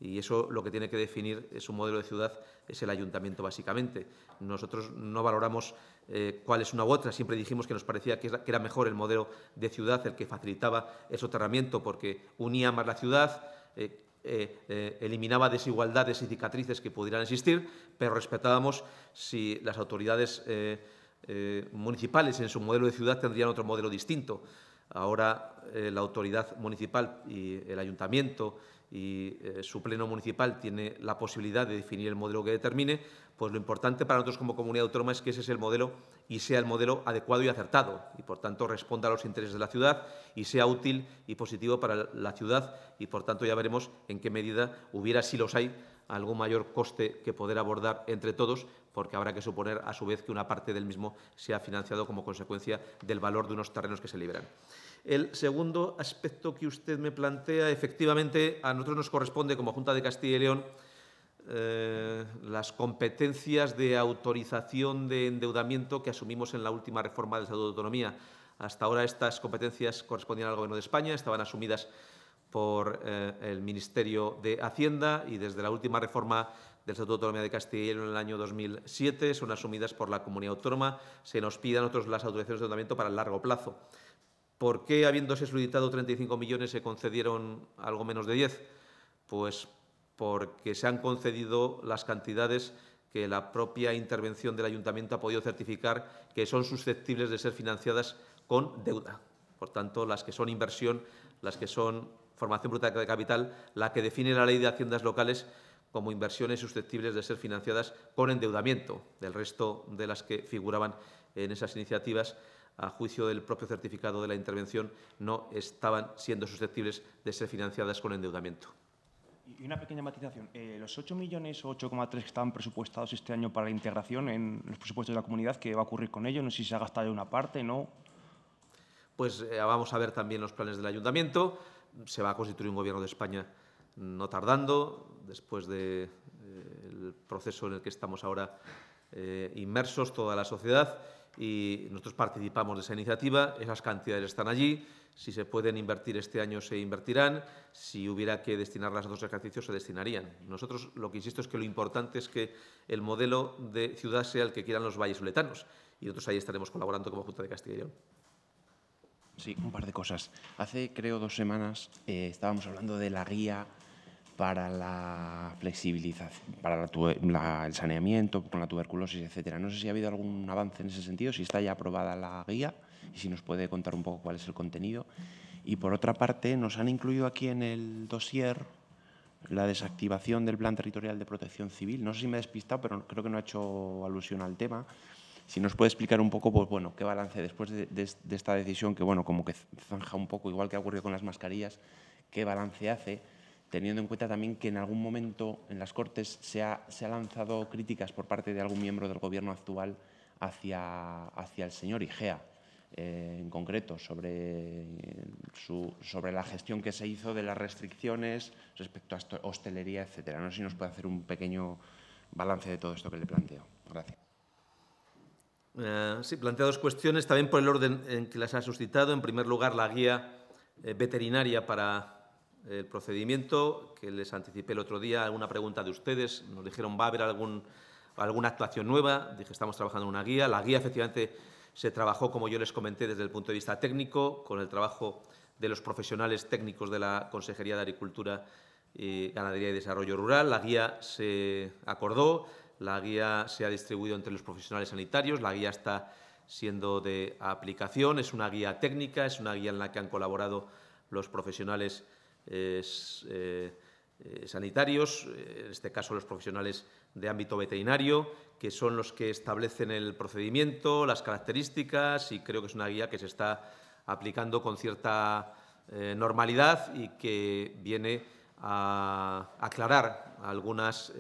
Y eso lo que tiene que definir es un modelo de ciudad, es el ayuntamiento básicamente. Nosotros no valoramos eh, cuál es una u otra, siempre dijimos que nos parecía que era mejor el modelo de ciudad, el que facilitaba el soterramiento porque unía más la ciudad, eh, eh, eliminaba desigualdades y cicatrices que pudieran existir, pero respetábamos si las autoridades municipales en su modelo de ciudad tendrían otro modelo distinto. Ahora la autoridad municipal y el ayuntamiento y eh, su pleno municipal tiene la posibilidad de definir el modelo que determine, pues lo importante para nosotros como comunidad autónoma es que ese es el modelo y sea el modelo adecuado y acertado y, por tanto, responda a los intereses de la ciudad y sea útil y positivo para la ciudad y, por tanto, ya veremos en qué medida hubiera, si los hay, algún mayor coste que poder abordar entre todos, porque habrá que suponer, a su vez, que una parte del mismo sea financiado como consecuencia del valor de unos terrenos que se liberan. El segundo aspecto que usted me plantea, efectivamente, a nosotros nos corresponde como Junta de Castilla y León eh, las competencias de autorización de endeudamiento que asumimos en la última reforma del Estatuto de Autonomía. Hasta ahora estas competencias correspondían al Gobierno de España, estaban asumidas por eh, el Ministerio de Hacienda y desde la última reforma del Estatuto de Autonomía de Castilla y León en el año 2007 son asumidas por la comunidad autónoma. Se nos pidan otros las autorizaciones de endeudamiento para el largo plazo. ¿Por qué, habiéndose solicitado 35 millones, se concedieron algo menos de 10? Pues porque se han concedido las cantidades que la propia intervención del ayuntamiento ha podido certificar que son susceptibles de ser financiadas con deuda. Por tanto, las que son inversión, las que son formación bruta de capital, la que define la ley de haciendas locales como inversiones susceptibles de ser financiadas con endeudamiento, del resto de las que figuraban en esas iniciativas a juicio del propio certificado de la intervención, no estaban siendo susceptibles de ser financiadas con endeudamiento. Y una pequeña matización. Eh, los 8 millones o 8,3 que estaban presupuestados este año para la integración en los presupuestos de la comunidad, ¿qué va a ocurrir con ello? No sé si se ha gastado una parte, ¿no? Pues eh, vamos a ver también los planes del ayuntamiento. Se va a constituir un gobierno de España no tardando, después del eh, proceso en el que estamos ahora eh, inmersos toda la sociedad y nosotros participamos de esa iniciativa, esas cantidades están allí, si se pueden invertir este año se invertirán, si hubiera que destinarlas a otros ejercicios se destinarían. Nosotros lo que insisto es que lo importante es que el modelo de ciudad sea el que quieran los valles soletanos y nosotros ahí estaremos colaborando como Junta de Castilla y León. Sí, un par de cosas. Hace creo dos semanas eh, estábamos hablando de la guía para la flexibilización, para el saneamiento con la tuberculosis, etcétera. No sé si ha habido algún avance en ese sentido, si está ya aprobada la guía y si nos puede contar un poco cuál es el contenido. Y por otra parte, nos han incluido aquí en el dossier la desactivación del Plan Territorial de Protección Civil. No sé si me he despistado, pero creo que no ha hecho alusión al tema. Si nos puede explicar un poco, pues bueno, qué balance después de, de esta decisión, que bueno, como que zanja un poco, igual que ha ocurrido con las mascarillas, qué balance hace teniendo en cuenta también que en algún momento en las Cortes se ha, se ha lanzado críticas por parte de algún miembro del Gobierno actual hacia, hacia el señor Igea, eh, en concreto, sobre, su, sobre la gestión que se hizo de las restricciones respecto a hostelería, etcétera. No sé si nos puede hacer un pequeño balance de todo esto que le planteo. Gracias. Eh, sí, plantea dos cuestiones, también por el orden en que las ha suscitado. En primer lugar, la guía eh, veterinaria para el procedimiento que les anticipé el otro día, alguna pregunta de ustedes, nos dijeron va a haber alguna actuación nueva, dije estamos trabajando en una guía, la guía efectivamente se trabajó, como yo les comenté, desde el punto de vista técnico, con el trabajo de los profesionales técnicos de la Consejería de Agricultura, y Ganadería y Desarrollo Rural, la guía se acordó, la guía se ha distribuido entre los profesionales sanitarios, la guía está siendo de aplicación, es una guía técnica, es una guía en la que han colaborado los profesionales eh, eh, sanitarios, eh, en este caso los profesionales de ámbito veterinario, que son los que establecen el procedimiento, las características y creo que es una guía que se está aplicando con cierta normalidad y que viene a aclarar algunas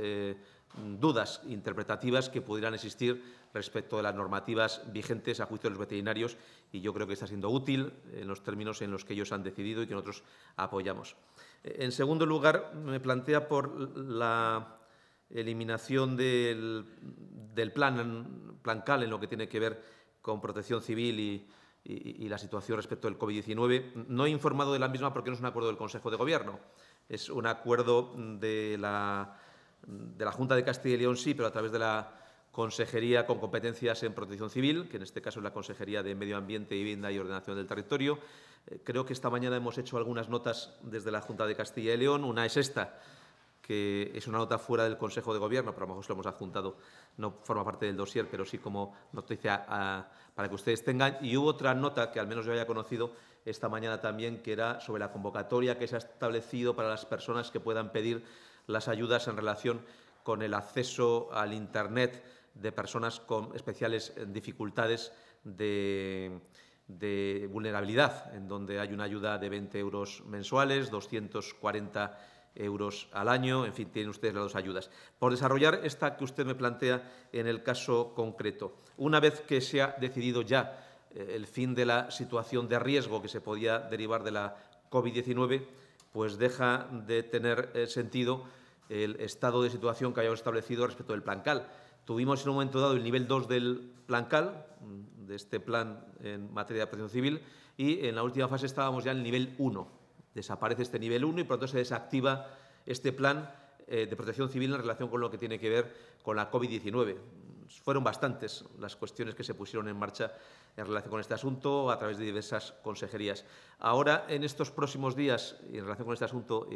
dudas interpretativas que pudieran existir respecto de las normativas vigentes a juicio de los veterinarios y yo creo que está siendo útil en los términos en los que ellos han decidido y que nosotros apoyamos. Eh, en segundo lugar, me plantea por la eliminación del, plan, plan CAL en lo que tiene que ver con protección civil y, la situación respecto del COVID-19. No he informado de la misma porque no es un acuerdo del Consejo de Gobierno, es un acuerdo de la, de la Junta de Castilla y León, sí, pero a través de la consejería con competencias en protección civil, que en este caso es la Consejería de Medio Ambiente, Vivienda y Ordenación del Territorio. Eh, creo que esta mañana hemos hecho algunas notas desde la Junta de Castilla y León. Una es esta, que es una nota fuera del Consejo de Gobierno, pero a lo mejor se lo hemos adjuntado, no forma parte del dossier, pero sí como noticia ah, para que ustedes tengan. Y hubo otra nota que al menos yo haya conocido esta mañana también, que era sobre la convocatoria que se ha establecido para las personas que puedan pedir las ayudas en relación con el acceso al Internet de personas con especiales eh, dificultades de, vulnerabilidad, en donde hay una ayuda de 20 euros mensuales, 240 euros al año, en fin, tienen ustedes las dos ayudas. Por desarrollar esta que usted me plantea en el caso concreto, una vez que se ha decidido ya eh, el fin de la situación de riesgo que se podía derivar de la COVID-19, pues deja de tener eh, sentido el estado de situación que hayamos establecido respecto del plan CAL. Tuvimos en un momento dado el nivel 2 del plan CAL, de este plan en materia de protección civil, y en la última fase estábamos ya en el nivel 1. Desaparece este nivel 1 y por lo tanto se desactiva este plan eh, de protección civil en relación con lo que tiene que ver con la COVID-19. Fueron bastantes las cuestiones que se pusieron en marcha en relación con este asunto a través de diversas consejerías. Ahora, en estos próximos días, en relación con este asunto,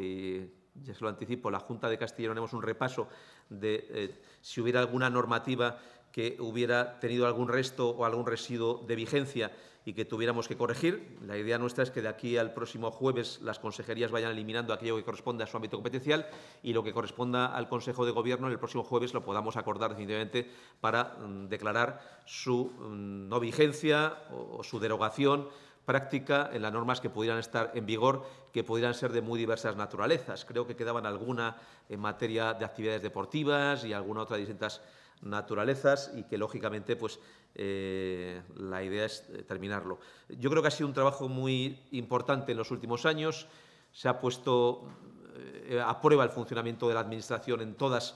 ya se lo anticipo, la Junta de Castilla hemos un repaso de eh, si hubiera alguna normativa que hubiera tenido algún resto o algún residuo de vigencia y que tuviéramos que corregir. La idea nuestra es que de aquí al próximo jueves las consejerías vayan eliminando aquello que corresponde a su ámbito competencial y lo que corresponda al Consejo de Gobierno el próximo jueves lo podamos acordar definitivamente para mm, declarar su mm, no vigencia o su derogación práctica en las normas que pudieran estar en vigor, que pudieran ser de muy diversas naturalezas. Creo que quedaban alguna en materia de actividades deportivas y alguna otra de distintas naturalezas y que lógicamente pues eh, la idea es eh, terminarlo. Yo creo que ha sido un trabajo muy importante en los últimos años. Se ha puesto eh, a prueba el funcionamiento de la Administración en todas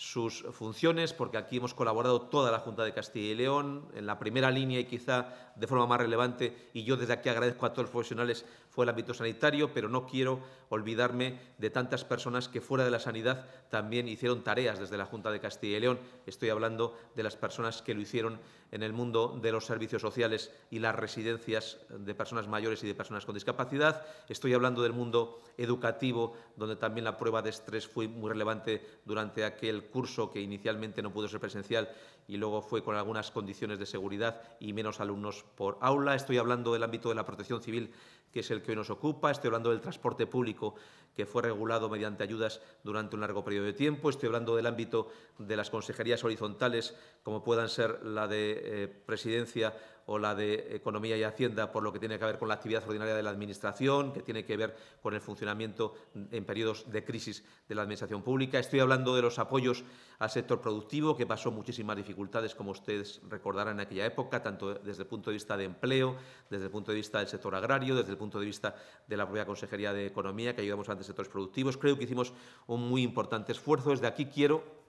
sus funciones, porque aquí hemos colaborado toda la Junta de Castilla y León, en la primera línea y quizá de forma más relevante, y yo desde aquí agradezco a todos los profesionales fue el ámbito sanitario, pero no quiero olvidarme de tantas personas que fuera de la sanidad también hicieron tareas desde la Junta de Castilla y León. Estoy hablando de las personas que lo hicieron en el mundo de los servicios sociales y las residencias de personas mayores y de personas con discapacidad. Estoy hablando del mundo educativo, donde también la prueba de estrés fue muy relevante durante aquel curso que inicialmente no pudo ser presencial y luego fue con algunas condiciones de seguridad y menos alumnos por aula. Estoy hablando del ámbito de la protección civil que es el que hoy nos ocupa. Estoy hablando del transporte público, que fue regulado mediante ayudas durante un largo periodo de tiempo. Estoy hablando del ámbito de las consejerías horizontales, como puedan ser la de eh, presidencia o la de Economía y Hacienda por lo que tiene que ver con la actividad ordinaria de la Administración, que tiene que ver con el funcionamiento en periodos de crisis de la Administración pública. Estoy hablando de los apoyos al sector productivo, que pasó muchísimas dificultades, como ustedes recordarán en aquella época, tanto desde el punto de vista de empleo, desde el punto de vista del sector agrario, desde el punto de vista de la propia Consejería de Economía, que ayudamos a los sectores productivos. Creo que hicimos un muy importante esfuerzo. Desde aquí quiero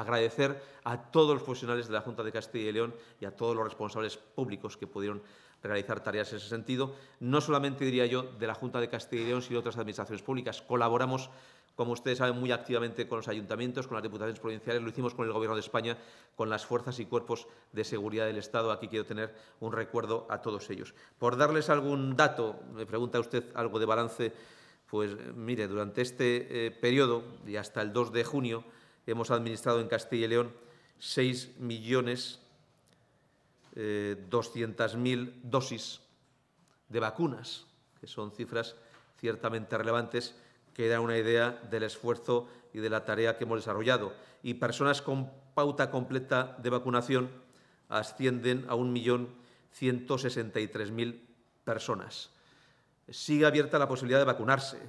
agradecer a todos los profesionales de la Junta de Castilla y León y a todos los responsables públicos que pudieron realizar tareas en ese sentido, no solamente diría yo de la Junta de Castilla y León, sino de otras administraciones públicas. Colaboramos, como ustedes saben, muy activamente con los ayuntamientos, con las diputaciones provinciales, lo hicimos con el Gobierno de España, con las fuerzas y cuerpos de seguridad del Estado. Aquí quiero tener un recuerdo a todos ellos. Por darles algún dato, me pregunta usted algo de balance, pues mire, durante este eh, periodo y hasta el 2 de junio, hemos administrado en Castilla y León 6 millones 200.000 eh, dosis de vacunas, que son cifras ciertamente relevantes que dan una idea del esfuerzo y de la tarea que hemos desarrollado. Y personas con pauta completa de vacunación ascienden a 1.163.000 personas. Sigue abierta la posibilidad de vacunarse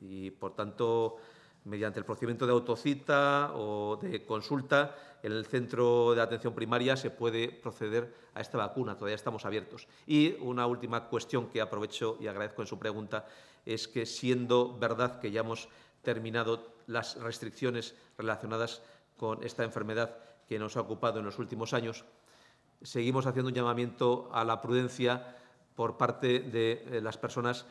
y, por tanto, mediante el procedimiento de autocita o de consulta en el centro de atención primaria se puede proceder a esta vacuna, todavía estamos abiertos. Y una última cuestión que aprovecho y agradezco en su pregunta es que siendo verdad que ya hemos terminado las restricciones relacionadas con esta enfermedad que nos ha ocupado en los últimos años, seguimos haciendo un llamamiento a la prudencia por parte de eh, las personas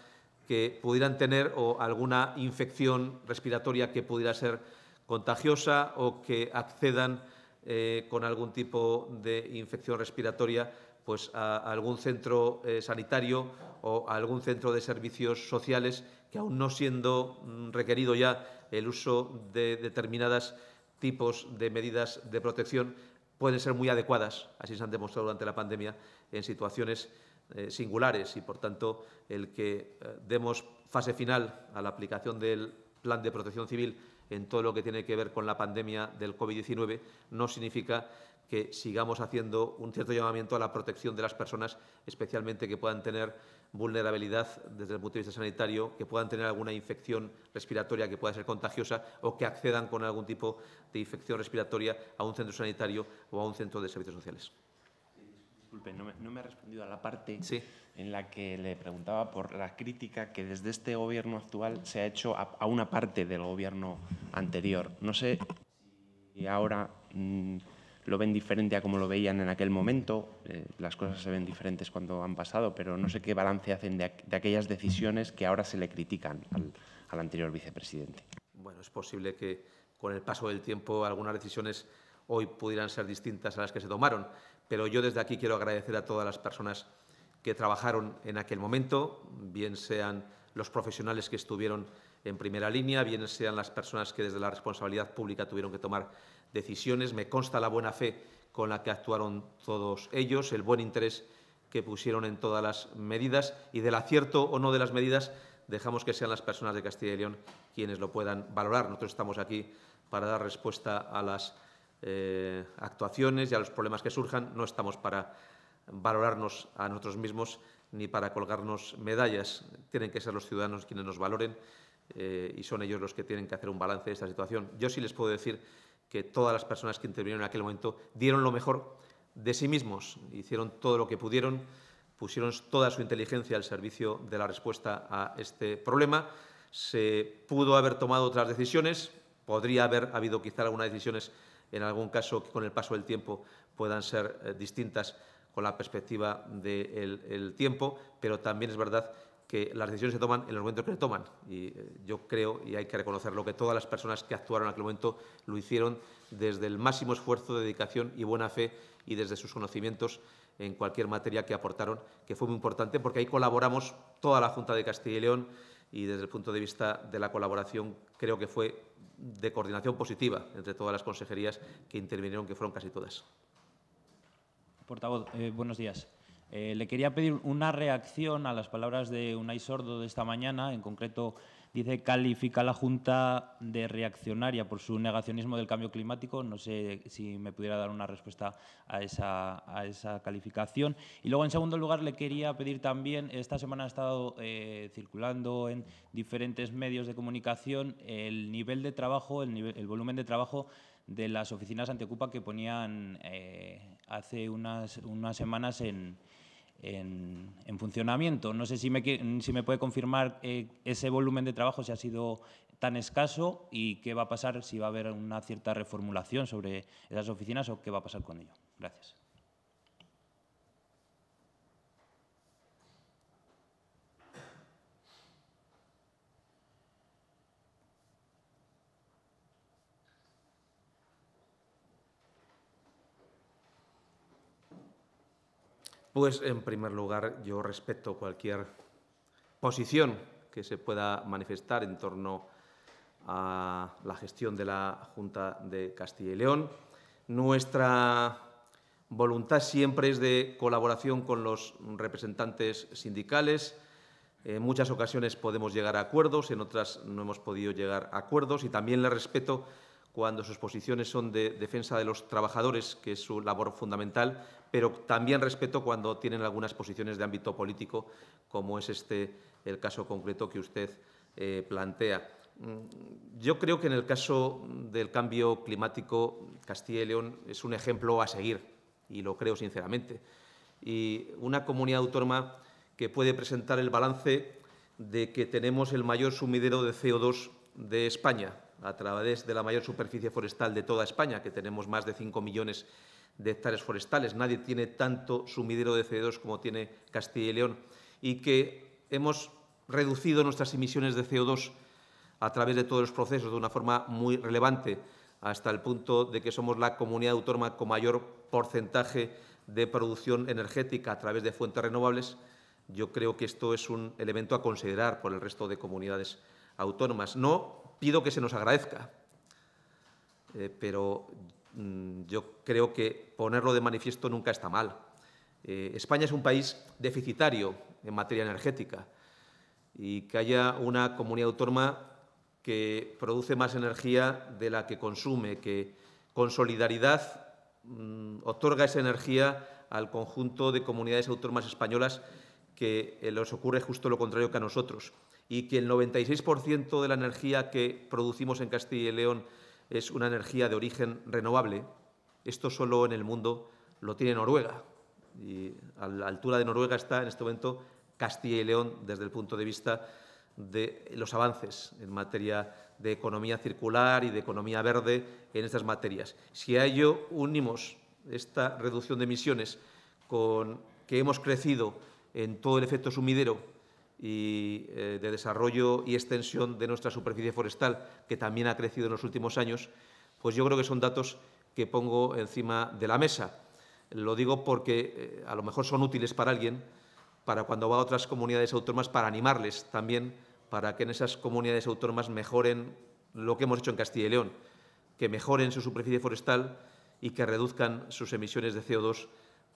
que pudieran tener o alguna infección respiratoria que pudiera ser contagiosa o que accedan eh, con algún tipo de infección respiratoria pues, a, algún centro eh, sanitario o a algún centro de servicios sociales que aún no siendo mm, requerido ya el uso de determinados tipos de medidas de protección pueden ser muy adecuadas, así se han demostrado durante la pandemia, en situaciones eh, singulares y, por tanto, el que eh, demos fase final a la aplicación del plan de protección civil en todo lo que tiene que ver con la pandemia del COVID-19 no significa que sigamos haciendo un cierto llamamiento a la protección de las personas, especialmente que puedan tener vulnerabilidad desde el punto de vista sanitario, que puedan tener alguna infección respiratoria que pueda ser contagiosa o que accedan con algún tipo de infección respiratoria a un centro sanitario o a un centro de servicios sociales disculpe, no me, ha respondido a la parte en la que le preguntaba por la crítica que desde este gobierno actual se ha hecho a, una parte del gobierno anterior. No sé si ahora mm, lo ven diferente a como lo veían en aquel momento. Eh, las cosas se ven diferentes cuando han pasado, pero no sé qué balance hacen de, aquellas decisiones que ahora se le critican al, al anterior vicepresidente. Bueno, es posible que con el paso del tiempo algunas decisiones hoy pudieran ser distintas a las que se tomaron. Pero yo desde aquí quiero agradecer a todas las personas que trabajaron en aquel momento, bien sean los profesionales que estuvieron en primera línea, bien sean las personas que desde la responsabilidad pública tuvieron que tomar decisiones. Me consta la buena fe con la que actuaron todos ellos, el buen interés que pusieron en todas las medidas y del acierto o no de las medidas dejamos que sean las personas de Castilla y León quienes lo puedan valorar. Nosotros estamos aquí para dar respuesta a las eh, actuaciones y a los problemas que surjan. No estamos para valorarnos a nosotros mismos ni para colgarnos medallas. Tienen que ser los ciudadanos quienes nos valoren eh, y son ellos los que tienen que hacer un balance de esta situación. Yo sí les puedo decir que todas las personas que intervinieron en aquel momento dieron lo mejor de sí mismos, hicieron todo lo que pudieron, pusieron toda su inteligencia al servicio de la respuesta a este problema. Se pudo haber tomado otras decisiones, podría haber habido quizá algunas decisiones en algún caso que con el paso del tiempo puedan ser eh, distintas con la perspectiva del tiempo, pero también es verdad que las decisiones se toman en los momentos que se toman. Y eh, yo creo, y hay que reconocerlo, que todas las personas que actuaron en aquel momento lo hicieron desde el máximo esfuerzo, de dedicación y buena fe y desde sus conocimientos en cualquier materia que aportaron, que fue muy importante porque ahí colaboramos toda la Junta de Castilla y León y desde el punto de vista de la colaboración creo que fue de coordinación positiva entre todas las consejerías que intervinieron, que fueron casi todas. Portavoz, eh, buenos días. Eh, le quería pedir una reacción a las palabras de Unai Sordo de esta mañana, en concreto Dice, califica a la Junta de reaccionaria por su negacionismo del cambio climático. No sé si me pudiera dar una respuesta a esa, a esa calificación. Y luego, en segundo lugar, le quería pedir también, esta semana ha estado eh, circulando en diferentes medios de comunicación el nivel de trabajo, el, nivel, el volumen de trabajo de las oficinas antiocupa que ponían eh, hace unas, unas semanas en en, funcionamiento. No sé si me, si me puede confirmar eh, ese volumen de trabajo, si ha sido tan escaso y qué va a pasar si va a haber una cierta reformulación sobre esas oficinas o qué va a pasar con ello. Gracias. Pues en primer lugar, yo respeto cualquier posición que se pueda manifestar en torno a la gestión de la Junta de Castilla y León. Nuestra voluntad siempre es de colaboración con los representantes sindicales. En muchas ocasiones podemos llegar a acuerdos, en otras no hemos podido llegar a acuerdos y también le respeto cuando sus posiciones son de defensa de los trabajadores, que es su labor fundamental, pero también respeto cuando tienen algunas posiciones de ámbito político, como es este el caso concreto que usted eh, plantea. Mm, yo creo que en el caso del cambio climático, Castilla y León es un ejemplo a seguir, y lo creo sinceramente. Y una comunidad autónoma que puede presentar el balance de que tenemos el mayor sumidero de CO2 de España, a través de la mayor superficie forestal de toda España, que tenemos más de 5 millones de de hectáreas forestales. Nadie tiene tanto sumidero de CO2 como tiene Castilla y León. Y que hemos reducido nuestras emisiones de CO2 a través de todos los procesos de una forma muy relevante, hasta el punto de que somos la comunidad autónoma con mayor porcentaje de producción energética a través de fuentes renovables. Yo creo que esto es un elemento a considerar por el resto de comunidades autónomas. No pido que se nos agradezca, eh, pero Mm, yo creo que ponerlo de manifiesto nunca está mal. Eh, España es un país deficitario en materia energética y que haya una comunidad autónoma que produce más energía de la que consume, que con solidaridad mm, otorga esa energía al conjunto de comunidades autónomas españolas que eh, les ocurre justo lo contrario que a nosotros y que el 96% de la energía que producimos en Castilla y León es una energía de origen renovable. Esto solo en el mundo lo tiene Noruega. Y a la altura de Noruega está en este momento Castilla y León desde el punto de vista de los avances en materia de economía circular y de economía verde en estas materias. Si a ello unimos esta reducción de emisiones con que hemos crecido en todo el efecto sumidero y, eh, de desarrollo y extensión de nuestra superficie forestal, que también ha crecido en los últimos años, pues yo creo que son datos que pongo encima de la mesa. Lo digo porque eh, a lo mejor son útiles para alguien, para cuando va a otras comunidades autónomas, para animarles también, para que en esas comunidades autónomas mejoren lo que hemos hecho en Castilla y León, que mejoren su superficie forestal y que reduzcan sus emisiones de CO2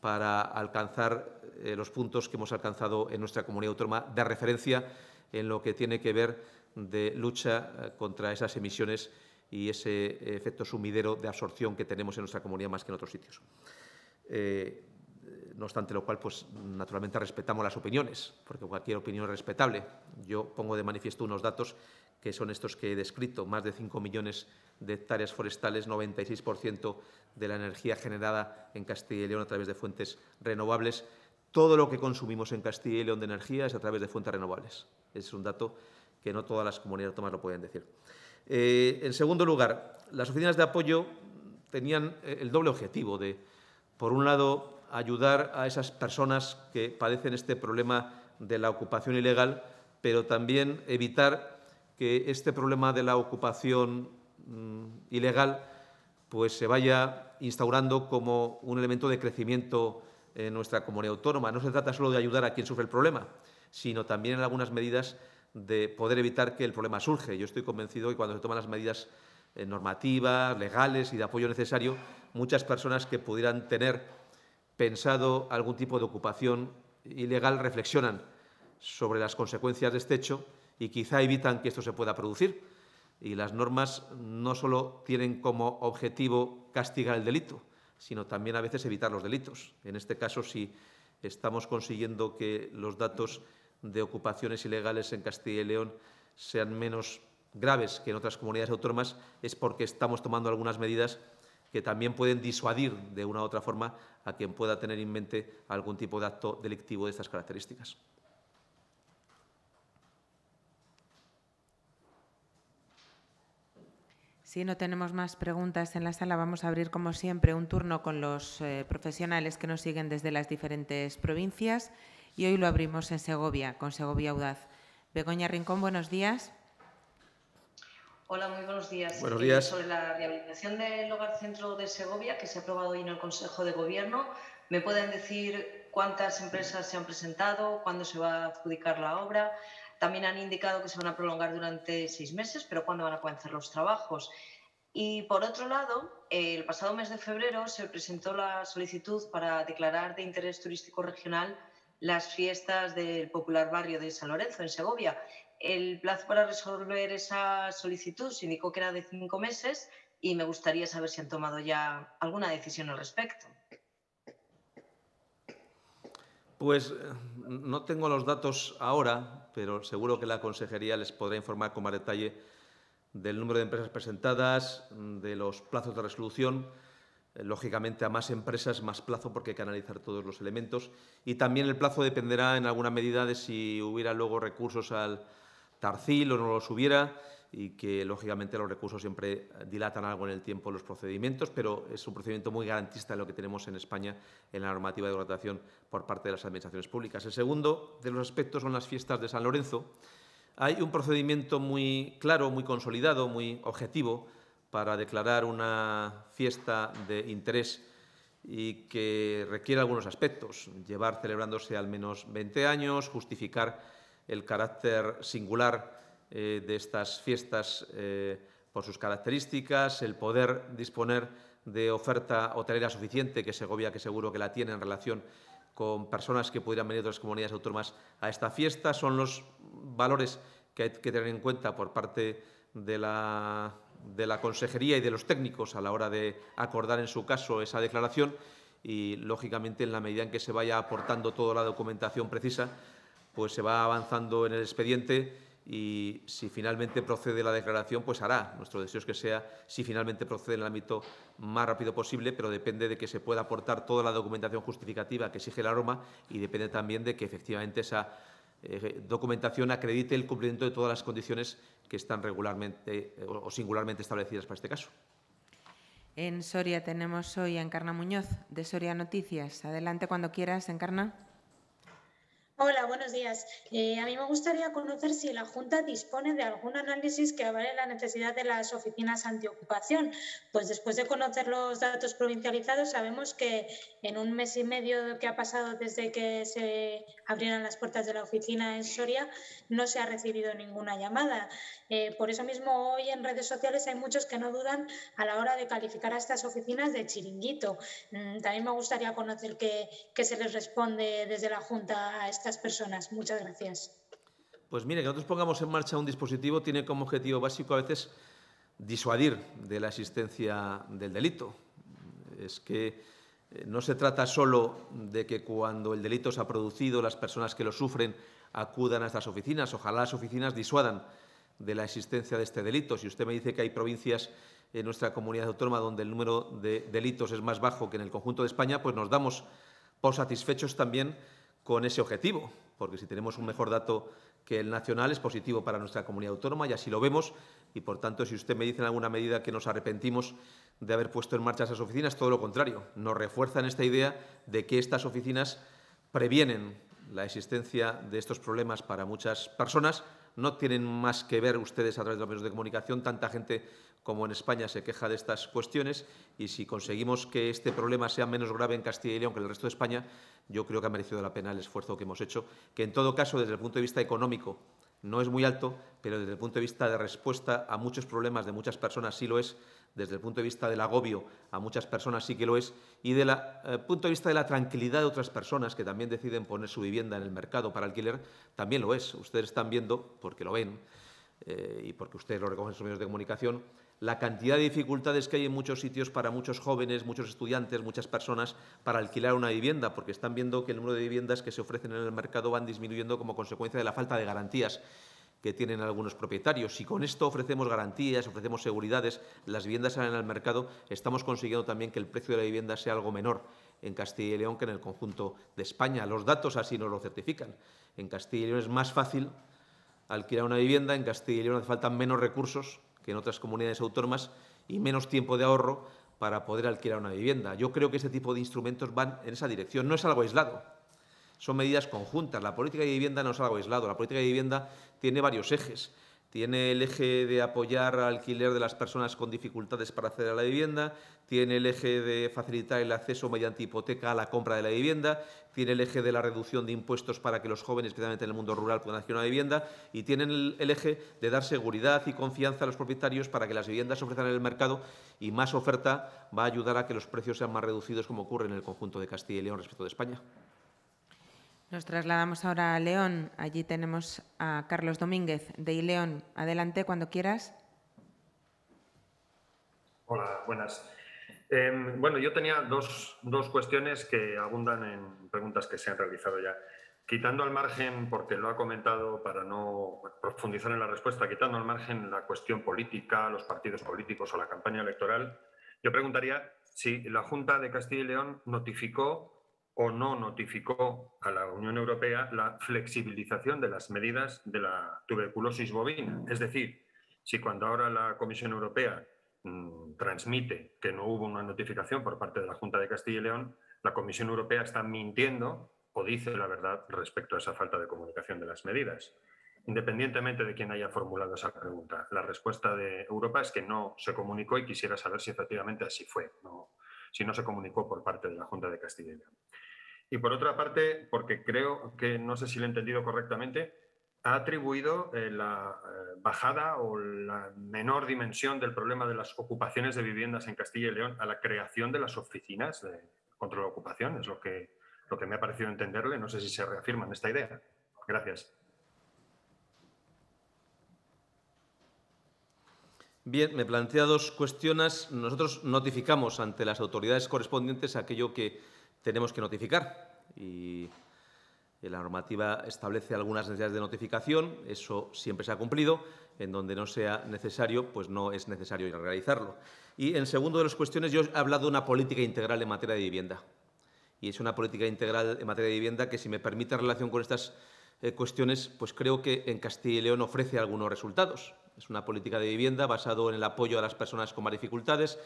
para alcanzar eh, los puntos que hemos alcanzado en nuestra comunidad autónoma de referencia en lo que tiene que ver de lucha eh, contra esas emisiones y ese efecto sumidero de absorción que tenemos en nuestra comunidad más que en otros sitios. Eh, no obstante lo cual, pues naturalmente respetamos las opiniones, porque cualquier opinión es respetable. Yo pongo de manifiesto unos datos que son estos que he descrito, más de 5 millones de hectáreas forestales, 96% de la energía generada en Castilla y León a través de fuentes renovables. Todo lo que consumimos en Castilla y León de energía es a través de fuentes renovables. Es un dato que no todas las comunidades autónomas lo pueden decir. Eh, en segundo lugar, las oficinas de apoyo tenían eh, el doble objetivo de, por un lado, ayudar a esas personas que padecen este problema de la ocupación ilegal, pero también evitar que este problema de la ocupación mm, ilegal pues se vaya instaurando como un elemento de crecimiento en nuestra comunidad autónoma. No se trata solo de ayudar a quien sufre el problema, sino también en algunas medidas de poder evitar que el problema surge. Yo estoy convencido que cuando se toman las medidas eh, normativas, legales y de apoyo necesario, muchas personas que pudieran tener pensado algún tipo de ocupación ilegal reflexionan sobre las consecuencias de este hecho y quizá evitan que esto se pueda producir. Y las normas no solo tienen como objetivo castigar el delito, sino también a veces evitar los delitos. En este caso, si estamos consiguiendo que los datos de ocupaciones ilegales en Castilla y León sean menos graves que en otras comunidades autónomas, es porque estamos tomando algunas medidas que también pueden disuadir de una u otra forma a quien pueda tener en mente algún tipo de acto delictivo de estas características. Si no tenemos más preguntas en la sala, vamos a abrir, como siempre, un turno con los eh, profesionales que nos siguen desde las diferentes provincias y hoy lo abrimos en Segovia, con Segovia Audaz. Begoña Rincón, buenos días. Hola, muy buenos días. Buenos eh, días. Sobre la rehabilitación del Hogar Centro de Segovia, que se ha aprobado hoy en el Consejo de Gobierno, ¿me pueden decir cuántas empresas se han presentado, cuándo se va a adjudicar la obra? También han indicado que se van a prolongar durante seis meses, pero ¿cuándo van a comenzar los trabajos? Y por otro lado, el pasado mes de febrero se presentó la solicitud para declarar de interés turístico regional las fiestas del popular barrio de San Lorenzo, en Segovia, el plazo para resolver esa solicitud se indicó que era de cinco meses y me gustaría saber si han tomado ya alguna decisión al respecto. Pues eh, no tengo los datos ahora, pero seguro que la Consejería les podrá informar con más detalle del número de empresas presentadas, de los plazos de resolución. Eh, lógicamente, a más empresas, más plazo, porque hay que analizar todos los elementos. Y también el plazo dependerá en alguna medida de si hubiera luego recursos al, Tarcil o no los hubiera y que lógicamente los recursos siempre dilatan algo en el tiempo los procedimientos, pero es un procedimiento muy garantista lo que tenemos en España en la normativa de contratación por parte de las administraciones públicas. El segundo de los aspectos son las fiestas de San Lorenzo. Hay un procedimiento muy claro, muy consolidado, muy objetivo para declarar una fiesta de interés y que requiere algunos aspectos. Llevar celebrándose al menos 20 años, justificar el carácter singular eh, de estas fiestas eh, por sus características, el poder disponer de oferta hotelera suficiente que Segovia, que seguro que la tiene en relación con personas que pudieran venir de otras comunidades autónomas a esta fiesta, son los valores que hay que tener en cuenta por parte de la consejería y de los técnicos a la hora de acordar en su caso esa declaración y, lógicamente, en la medida en que se vaya aportando toda la documentación precisa, pues se va avanzando en el expediente y si finalmente procede la declaración, pues hará. Nuestro deseo es que sea, si finalmente procede en el ámbito más rápido posible, pero depende de que se pueda aportar toda la documentación justificativa que exige la Roma y depende también de que efectivamente esa eh, documentación acredite el cumplimiento de todas las condiciones que están regularmente eh, o singularmente establecidas para este caso. En Soria tenemos hoy a Encarna Muñoz, de Soria Noticias. Adelante cuando quieras, Encarna. Hola, buenos días. Eh, a mí me gustaría conocer si la Junta dispone de algún análisis que avale la necesidad de las oficinas antiocupación. Pues después de conocer los datos provincializados, sabemos que en un mes y medio que ha pasado desde que se abrieron las puertas de la oficina en Soria, no se ha recibido ninguna llamada. Eh, por eso mismo, hoy en redes sociales hay muchos que no dudan a la hora de calificar a estas oficinas de chiringuito. Mm, también me gustaría conocer qué, se les responde desde la Junta a este Muchas gracias. Pues mire, que nosotros pongamos en marcha un dispositivo tiene como objetivo básico a veces disuadir de la existencia del delito. Es que eh, no se trata solo de que cuando el delito se ha producido las personas que lo sufren acudan a estas oficinas. Ojalá las oficinas disuadan de la existencia de este delito. Si usted me dice que hay provincias en nuestra comunidad autónoma donde el número de delitos es más bajo que en el conjunto de España, pues nos damos por satisfechos también con ese objetivo, porque si tenemos un mejor dato que el nacional es positivo para nuestra comunidad autónoma y así lo vemos. Y por tanto, si usted me dice en alguna medida que nos arrepentimos de haber puesto en marcha esas oficinas, todo lo contrario, nos refuerzan esta idea de que estas oficinas previenen la existencia de estos problemas para muchas personas. No tienen más que ver ustedes a través de los medios de comunicación, tanta gente como en España se queja de estas cuestiones y si conseguimos que este problema sea menos grave en Castilla y León que en el resto de España, yo creo que ha merecido la pena el esfuerzo que hemos hecho, que en todo caso desde el punto de vista económico no es muy alto, pero desde el punto de vista de respuesta a muchos problemas de muchas personas sí lo es, desde el punto de vista del agobio a muchas personas sí que lo es, y desde el eh, punto de vista de la tranquilidad de otras personas que también deciden poner su vivienda en el mercado para alquiler, también lo es. Ustedes están viendo, porque lo ven eh, y porque ustedes lo recogen en sus medios de comunicación, la cantidad de dificultades que hay en muchos sitios para muchos jóvenes, muchos estudiantes, muchas personas para alquilar una vivienda, porque están viendo que el número de viviendas que se ofrecen en el mercado van disminuyendo como consecuencia de la falta de garantías que tienen algunos propietarios. Si con esto ofrecemos garantías, ofrecemos seguridades, las viviendas salen al mercado, estamos consiguiendo también que el precio de la vivienda sea algo menor en Castilla y León que en el conjunto de España. Los datos así nos lo certifican. En Castilla y León es más fácil alquilar una vivienda, en Castilla y León hace falta menos recursos que en otras comunidades autónomas y menos tiempo de ahorro para poder alquilar una vivienda. Yo creo que este tipo de instrumentos van en esa dirección. No es algo aislado, son medidas conjuntas. La política de vivienda no es algo aislado. La política de vivienda tiene varios ejes. Tiene el eje de apoyar al alquiler de las personas con dificultades para acceder a la vivienda, tiene el eje de facilitar el acceso mediante hipoteca a la compra de la vivienda, tiene el eje de la reducción de impuestos para que los jóvenes, especialmente en el mundo rural, puedan adquirir una vivienda, y tienen el, eje de dar seguridad y confianza a los propietarios para que las viviendas se ofrezcan en el mercado y más oferta va a ayudar a que los precios sean más reducidos, como ocurre en el conjunto de Castilla y León respecto de España. Nos trasladamos ahora a León. Allí tenemos a Carlos Domínguez de Ileón. Adelante cuando quieras. Hola, buenas. Em, bueno, yo tenía dos, dos, cuestiones que abundan en preguntas que se han realizado ya. Quitando al margen, porque lo ha comentado para no profundizar en la respuesta, quitando al margen la cuestión política, los partidos políticos o la campaña electoral, yo preguntaría si la Junta de Castilla y León notificó o no notificó a la Unión Europea la flexibilización de las medidas de la tuberculosis bovina. Es decir, si cuando ahora la Comisión Europea Mm, transmite que no hubo una notificación por parte de la Junta de Castilla y León, la Comisión Europea está mintiendo o dice la verdad respecto a esa falta de comunicación de las medidas. Independientemente de quién haya formulado esa pregunta, la respuesta de Europa es que no se comunicó y quisiera saber si efectivamente así fue, si no se comunicó por parte de la Junta de Castilla y León. Y por otra parte, porque creo que no sé si lo he entendido correctamente, ha atribuido eh, la eh, bajada o la menor dimensión del problema de las ocupaciones de viviendas en Castilla y León a la creación de las oficinas de control de ocupación, es lo que, lo que me ha parecido entenderle. No sé si se reafirman esta idea. Gracias. Bien, me plantea dos cuestiones. Nosotros notificamos ante las autoridades correspondientes aquello que tenemos que notificar. Y eh, la normativa establece algunas necesidades de notificación, eso siempre se ha cumplido, en donde no sea necesario, pues no es necesario ir realizarlo. Y en segundo de las cuestiones, yo he hablado de una política integral en materia de vivienda. Y es una política integral en materia de vivienda que, si me permite relación con estas eh, cuestiones, pues creo que en Castilla y León ofrece algunos resultados. Es una política de vivienda basada en el apoyo a las personas con más dificultades,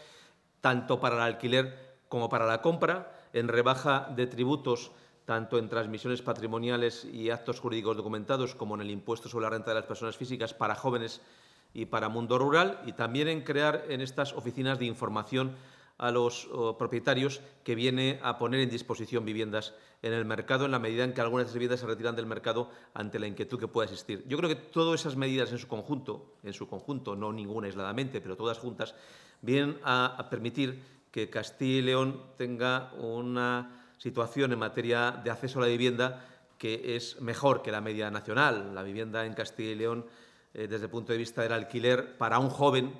tanto para el alquiler como para la compra, en rebaja de tributos tanto en transmisiones patrimoniales y actos jurídicos documentados como en el impuesto sobre la renta de las personas físicas para jóvenes y para mundo rural, y también en crear en estas oficinas de información a los propietarios que viene a poner en disposición viviendas en el mercado en la medida en que algunas de esas viviendas se retiran del mercado ante la inquietud que pueda existir. Yo creo que todas esas medidas en su conjunto, en su conjunto, no ninguna aisladamente, pero todas juntas, vienen a permitir que Castilla y León tenga una situación en materia de acceso a la vivienda que es mejor que la media nacional. La vivienda en Castilla y León, eh, desde el punto de vista del alquiler, para un joven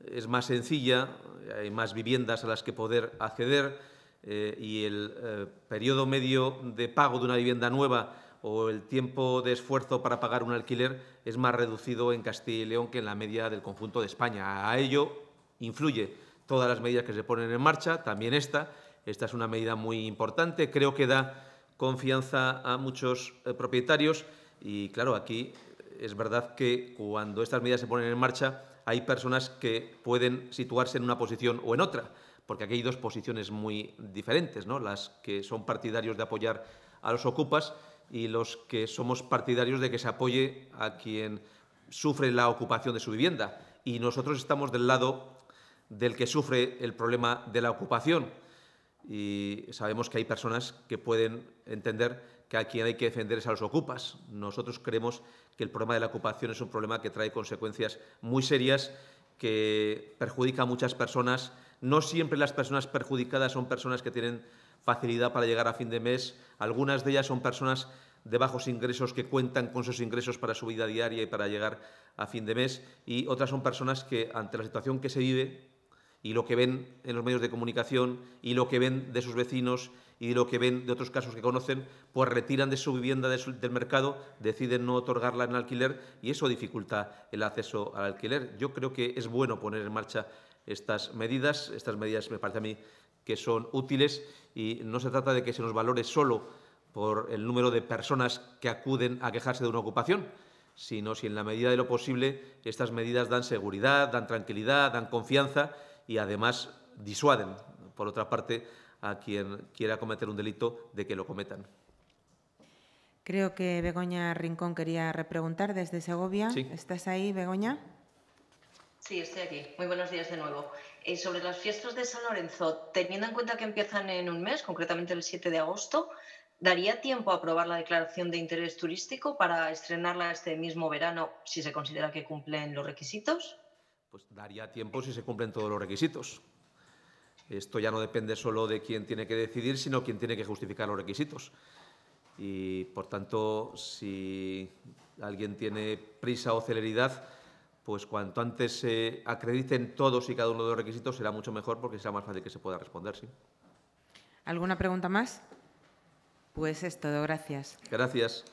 eh, es más sencilla, eh, hay más viviendas a las que poder acceder y el periodo medio de pago de una vivienda nueva o el tiempo de esfuerzo para pagar un alquiler es más reducido en Castilla y León que en la media del conjunto de España. A ello influye todas las medidas que se ponen en marcha, también esta, esta es una medida muy importante, creo que da confianza a muchos eh, propietarios y claro, aquí eh, es verdad que cuando estas medidas se ponen en marcha hay personas que pueden situarse en una posición o en otra, porque aquí hay dos posiciones muy diferentes, ¿no? las que son partidarios de apoyar a los ocupas y los que somos partidarios de que se apoye a quien sufre la ocupación de su vivienda. Y nosotros estamos del lado del que sufre el problema de la ocupación y sabemos que hay personas que pueden entender que a quien hay que defender es a los ocupas. Nosotros creemos que el problema de la ocupación es un problema que trae consecuencias muy serias, que perjudica a muchas personas. No siempre las personas perjudicadas son personas que tienen facilidad para llegar a fin de mes. Algunas de ellas son personas de bajos ingresos que cuentan con sus ingresos para su vida diaria y para llegar a fin de mes. Y otras son personas que, ante la situación que se vive, y lo que ven en los medios de comunicación y lo que ven de sus vecinos y lo que ven de otros casos que conocen, pues retiran de su vivienda del mercado, deciden no otorgarla en alquiler y eso dificulta el acceso al alquiler. Yo creo que es bueno poner en marcha estas medidas. Estas medidas me parece a mí que son útiles y no se trata de que se nos valore solo por el número de personas que acuden a quejarse de una ocupación, sino si en la medida de lo posible estas medidas dan seguridad, dan tranquilidad, dan confianza y además disuaden, por otra parte, a quien quiera cometer un delito de que lo cometan. Creo que Begoña Rincón quería repreguntar desde Segovia. ¿Estás ahí, Begoña? Sí, estoy aquí. Muy buenos días de nuevo. Eh, sobre las fiestas de San Lorenzo, teniendo en cuenta que empiezan en un mes, concretamente el 7 de agosto, ¿daría tiempo a aprobar la declaración de interés turístico para estrenarla este mismo verano si se considera que cumplen los requisitos? Pues daría tiempo si se cumplen todos los requisitos. Esto ya no depende solo de quién tiene que decidir, sino quién tiene que justificar los requisitos. Y, por tanto, si alguien tiene prisa o celeridad, pues cuanto antes se acrediten todos y cada uno de los requisitos será mucho mejor porque será más fácil que se pueda responder, sí. ¿Alguna pregunta más? Pues es todo, gracias. Gracias.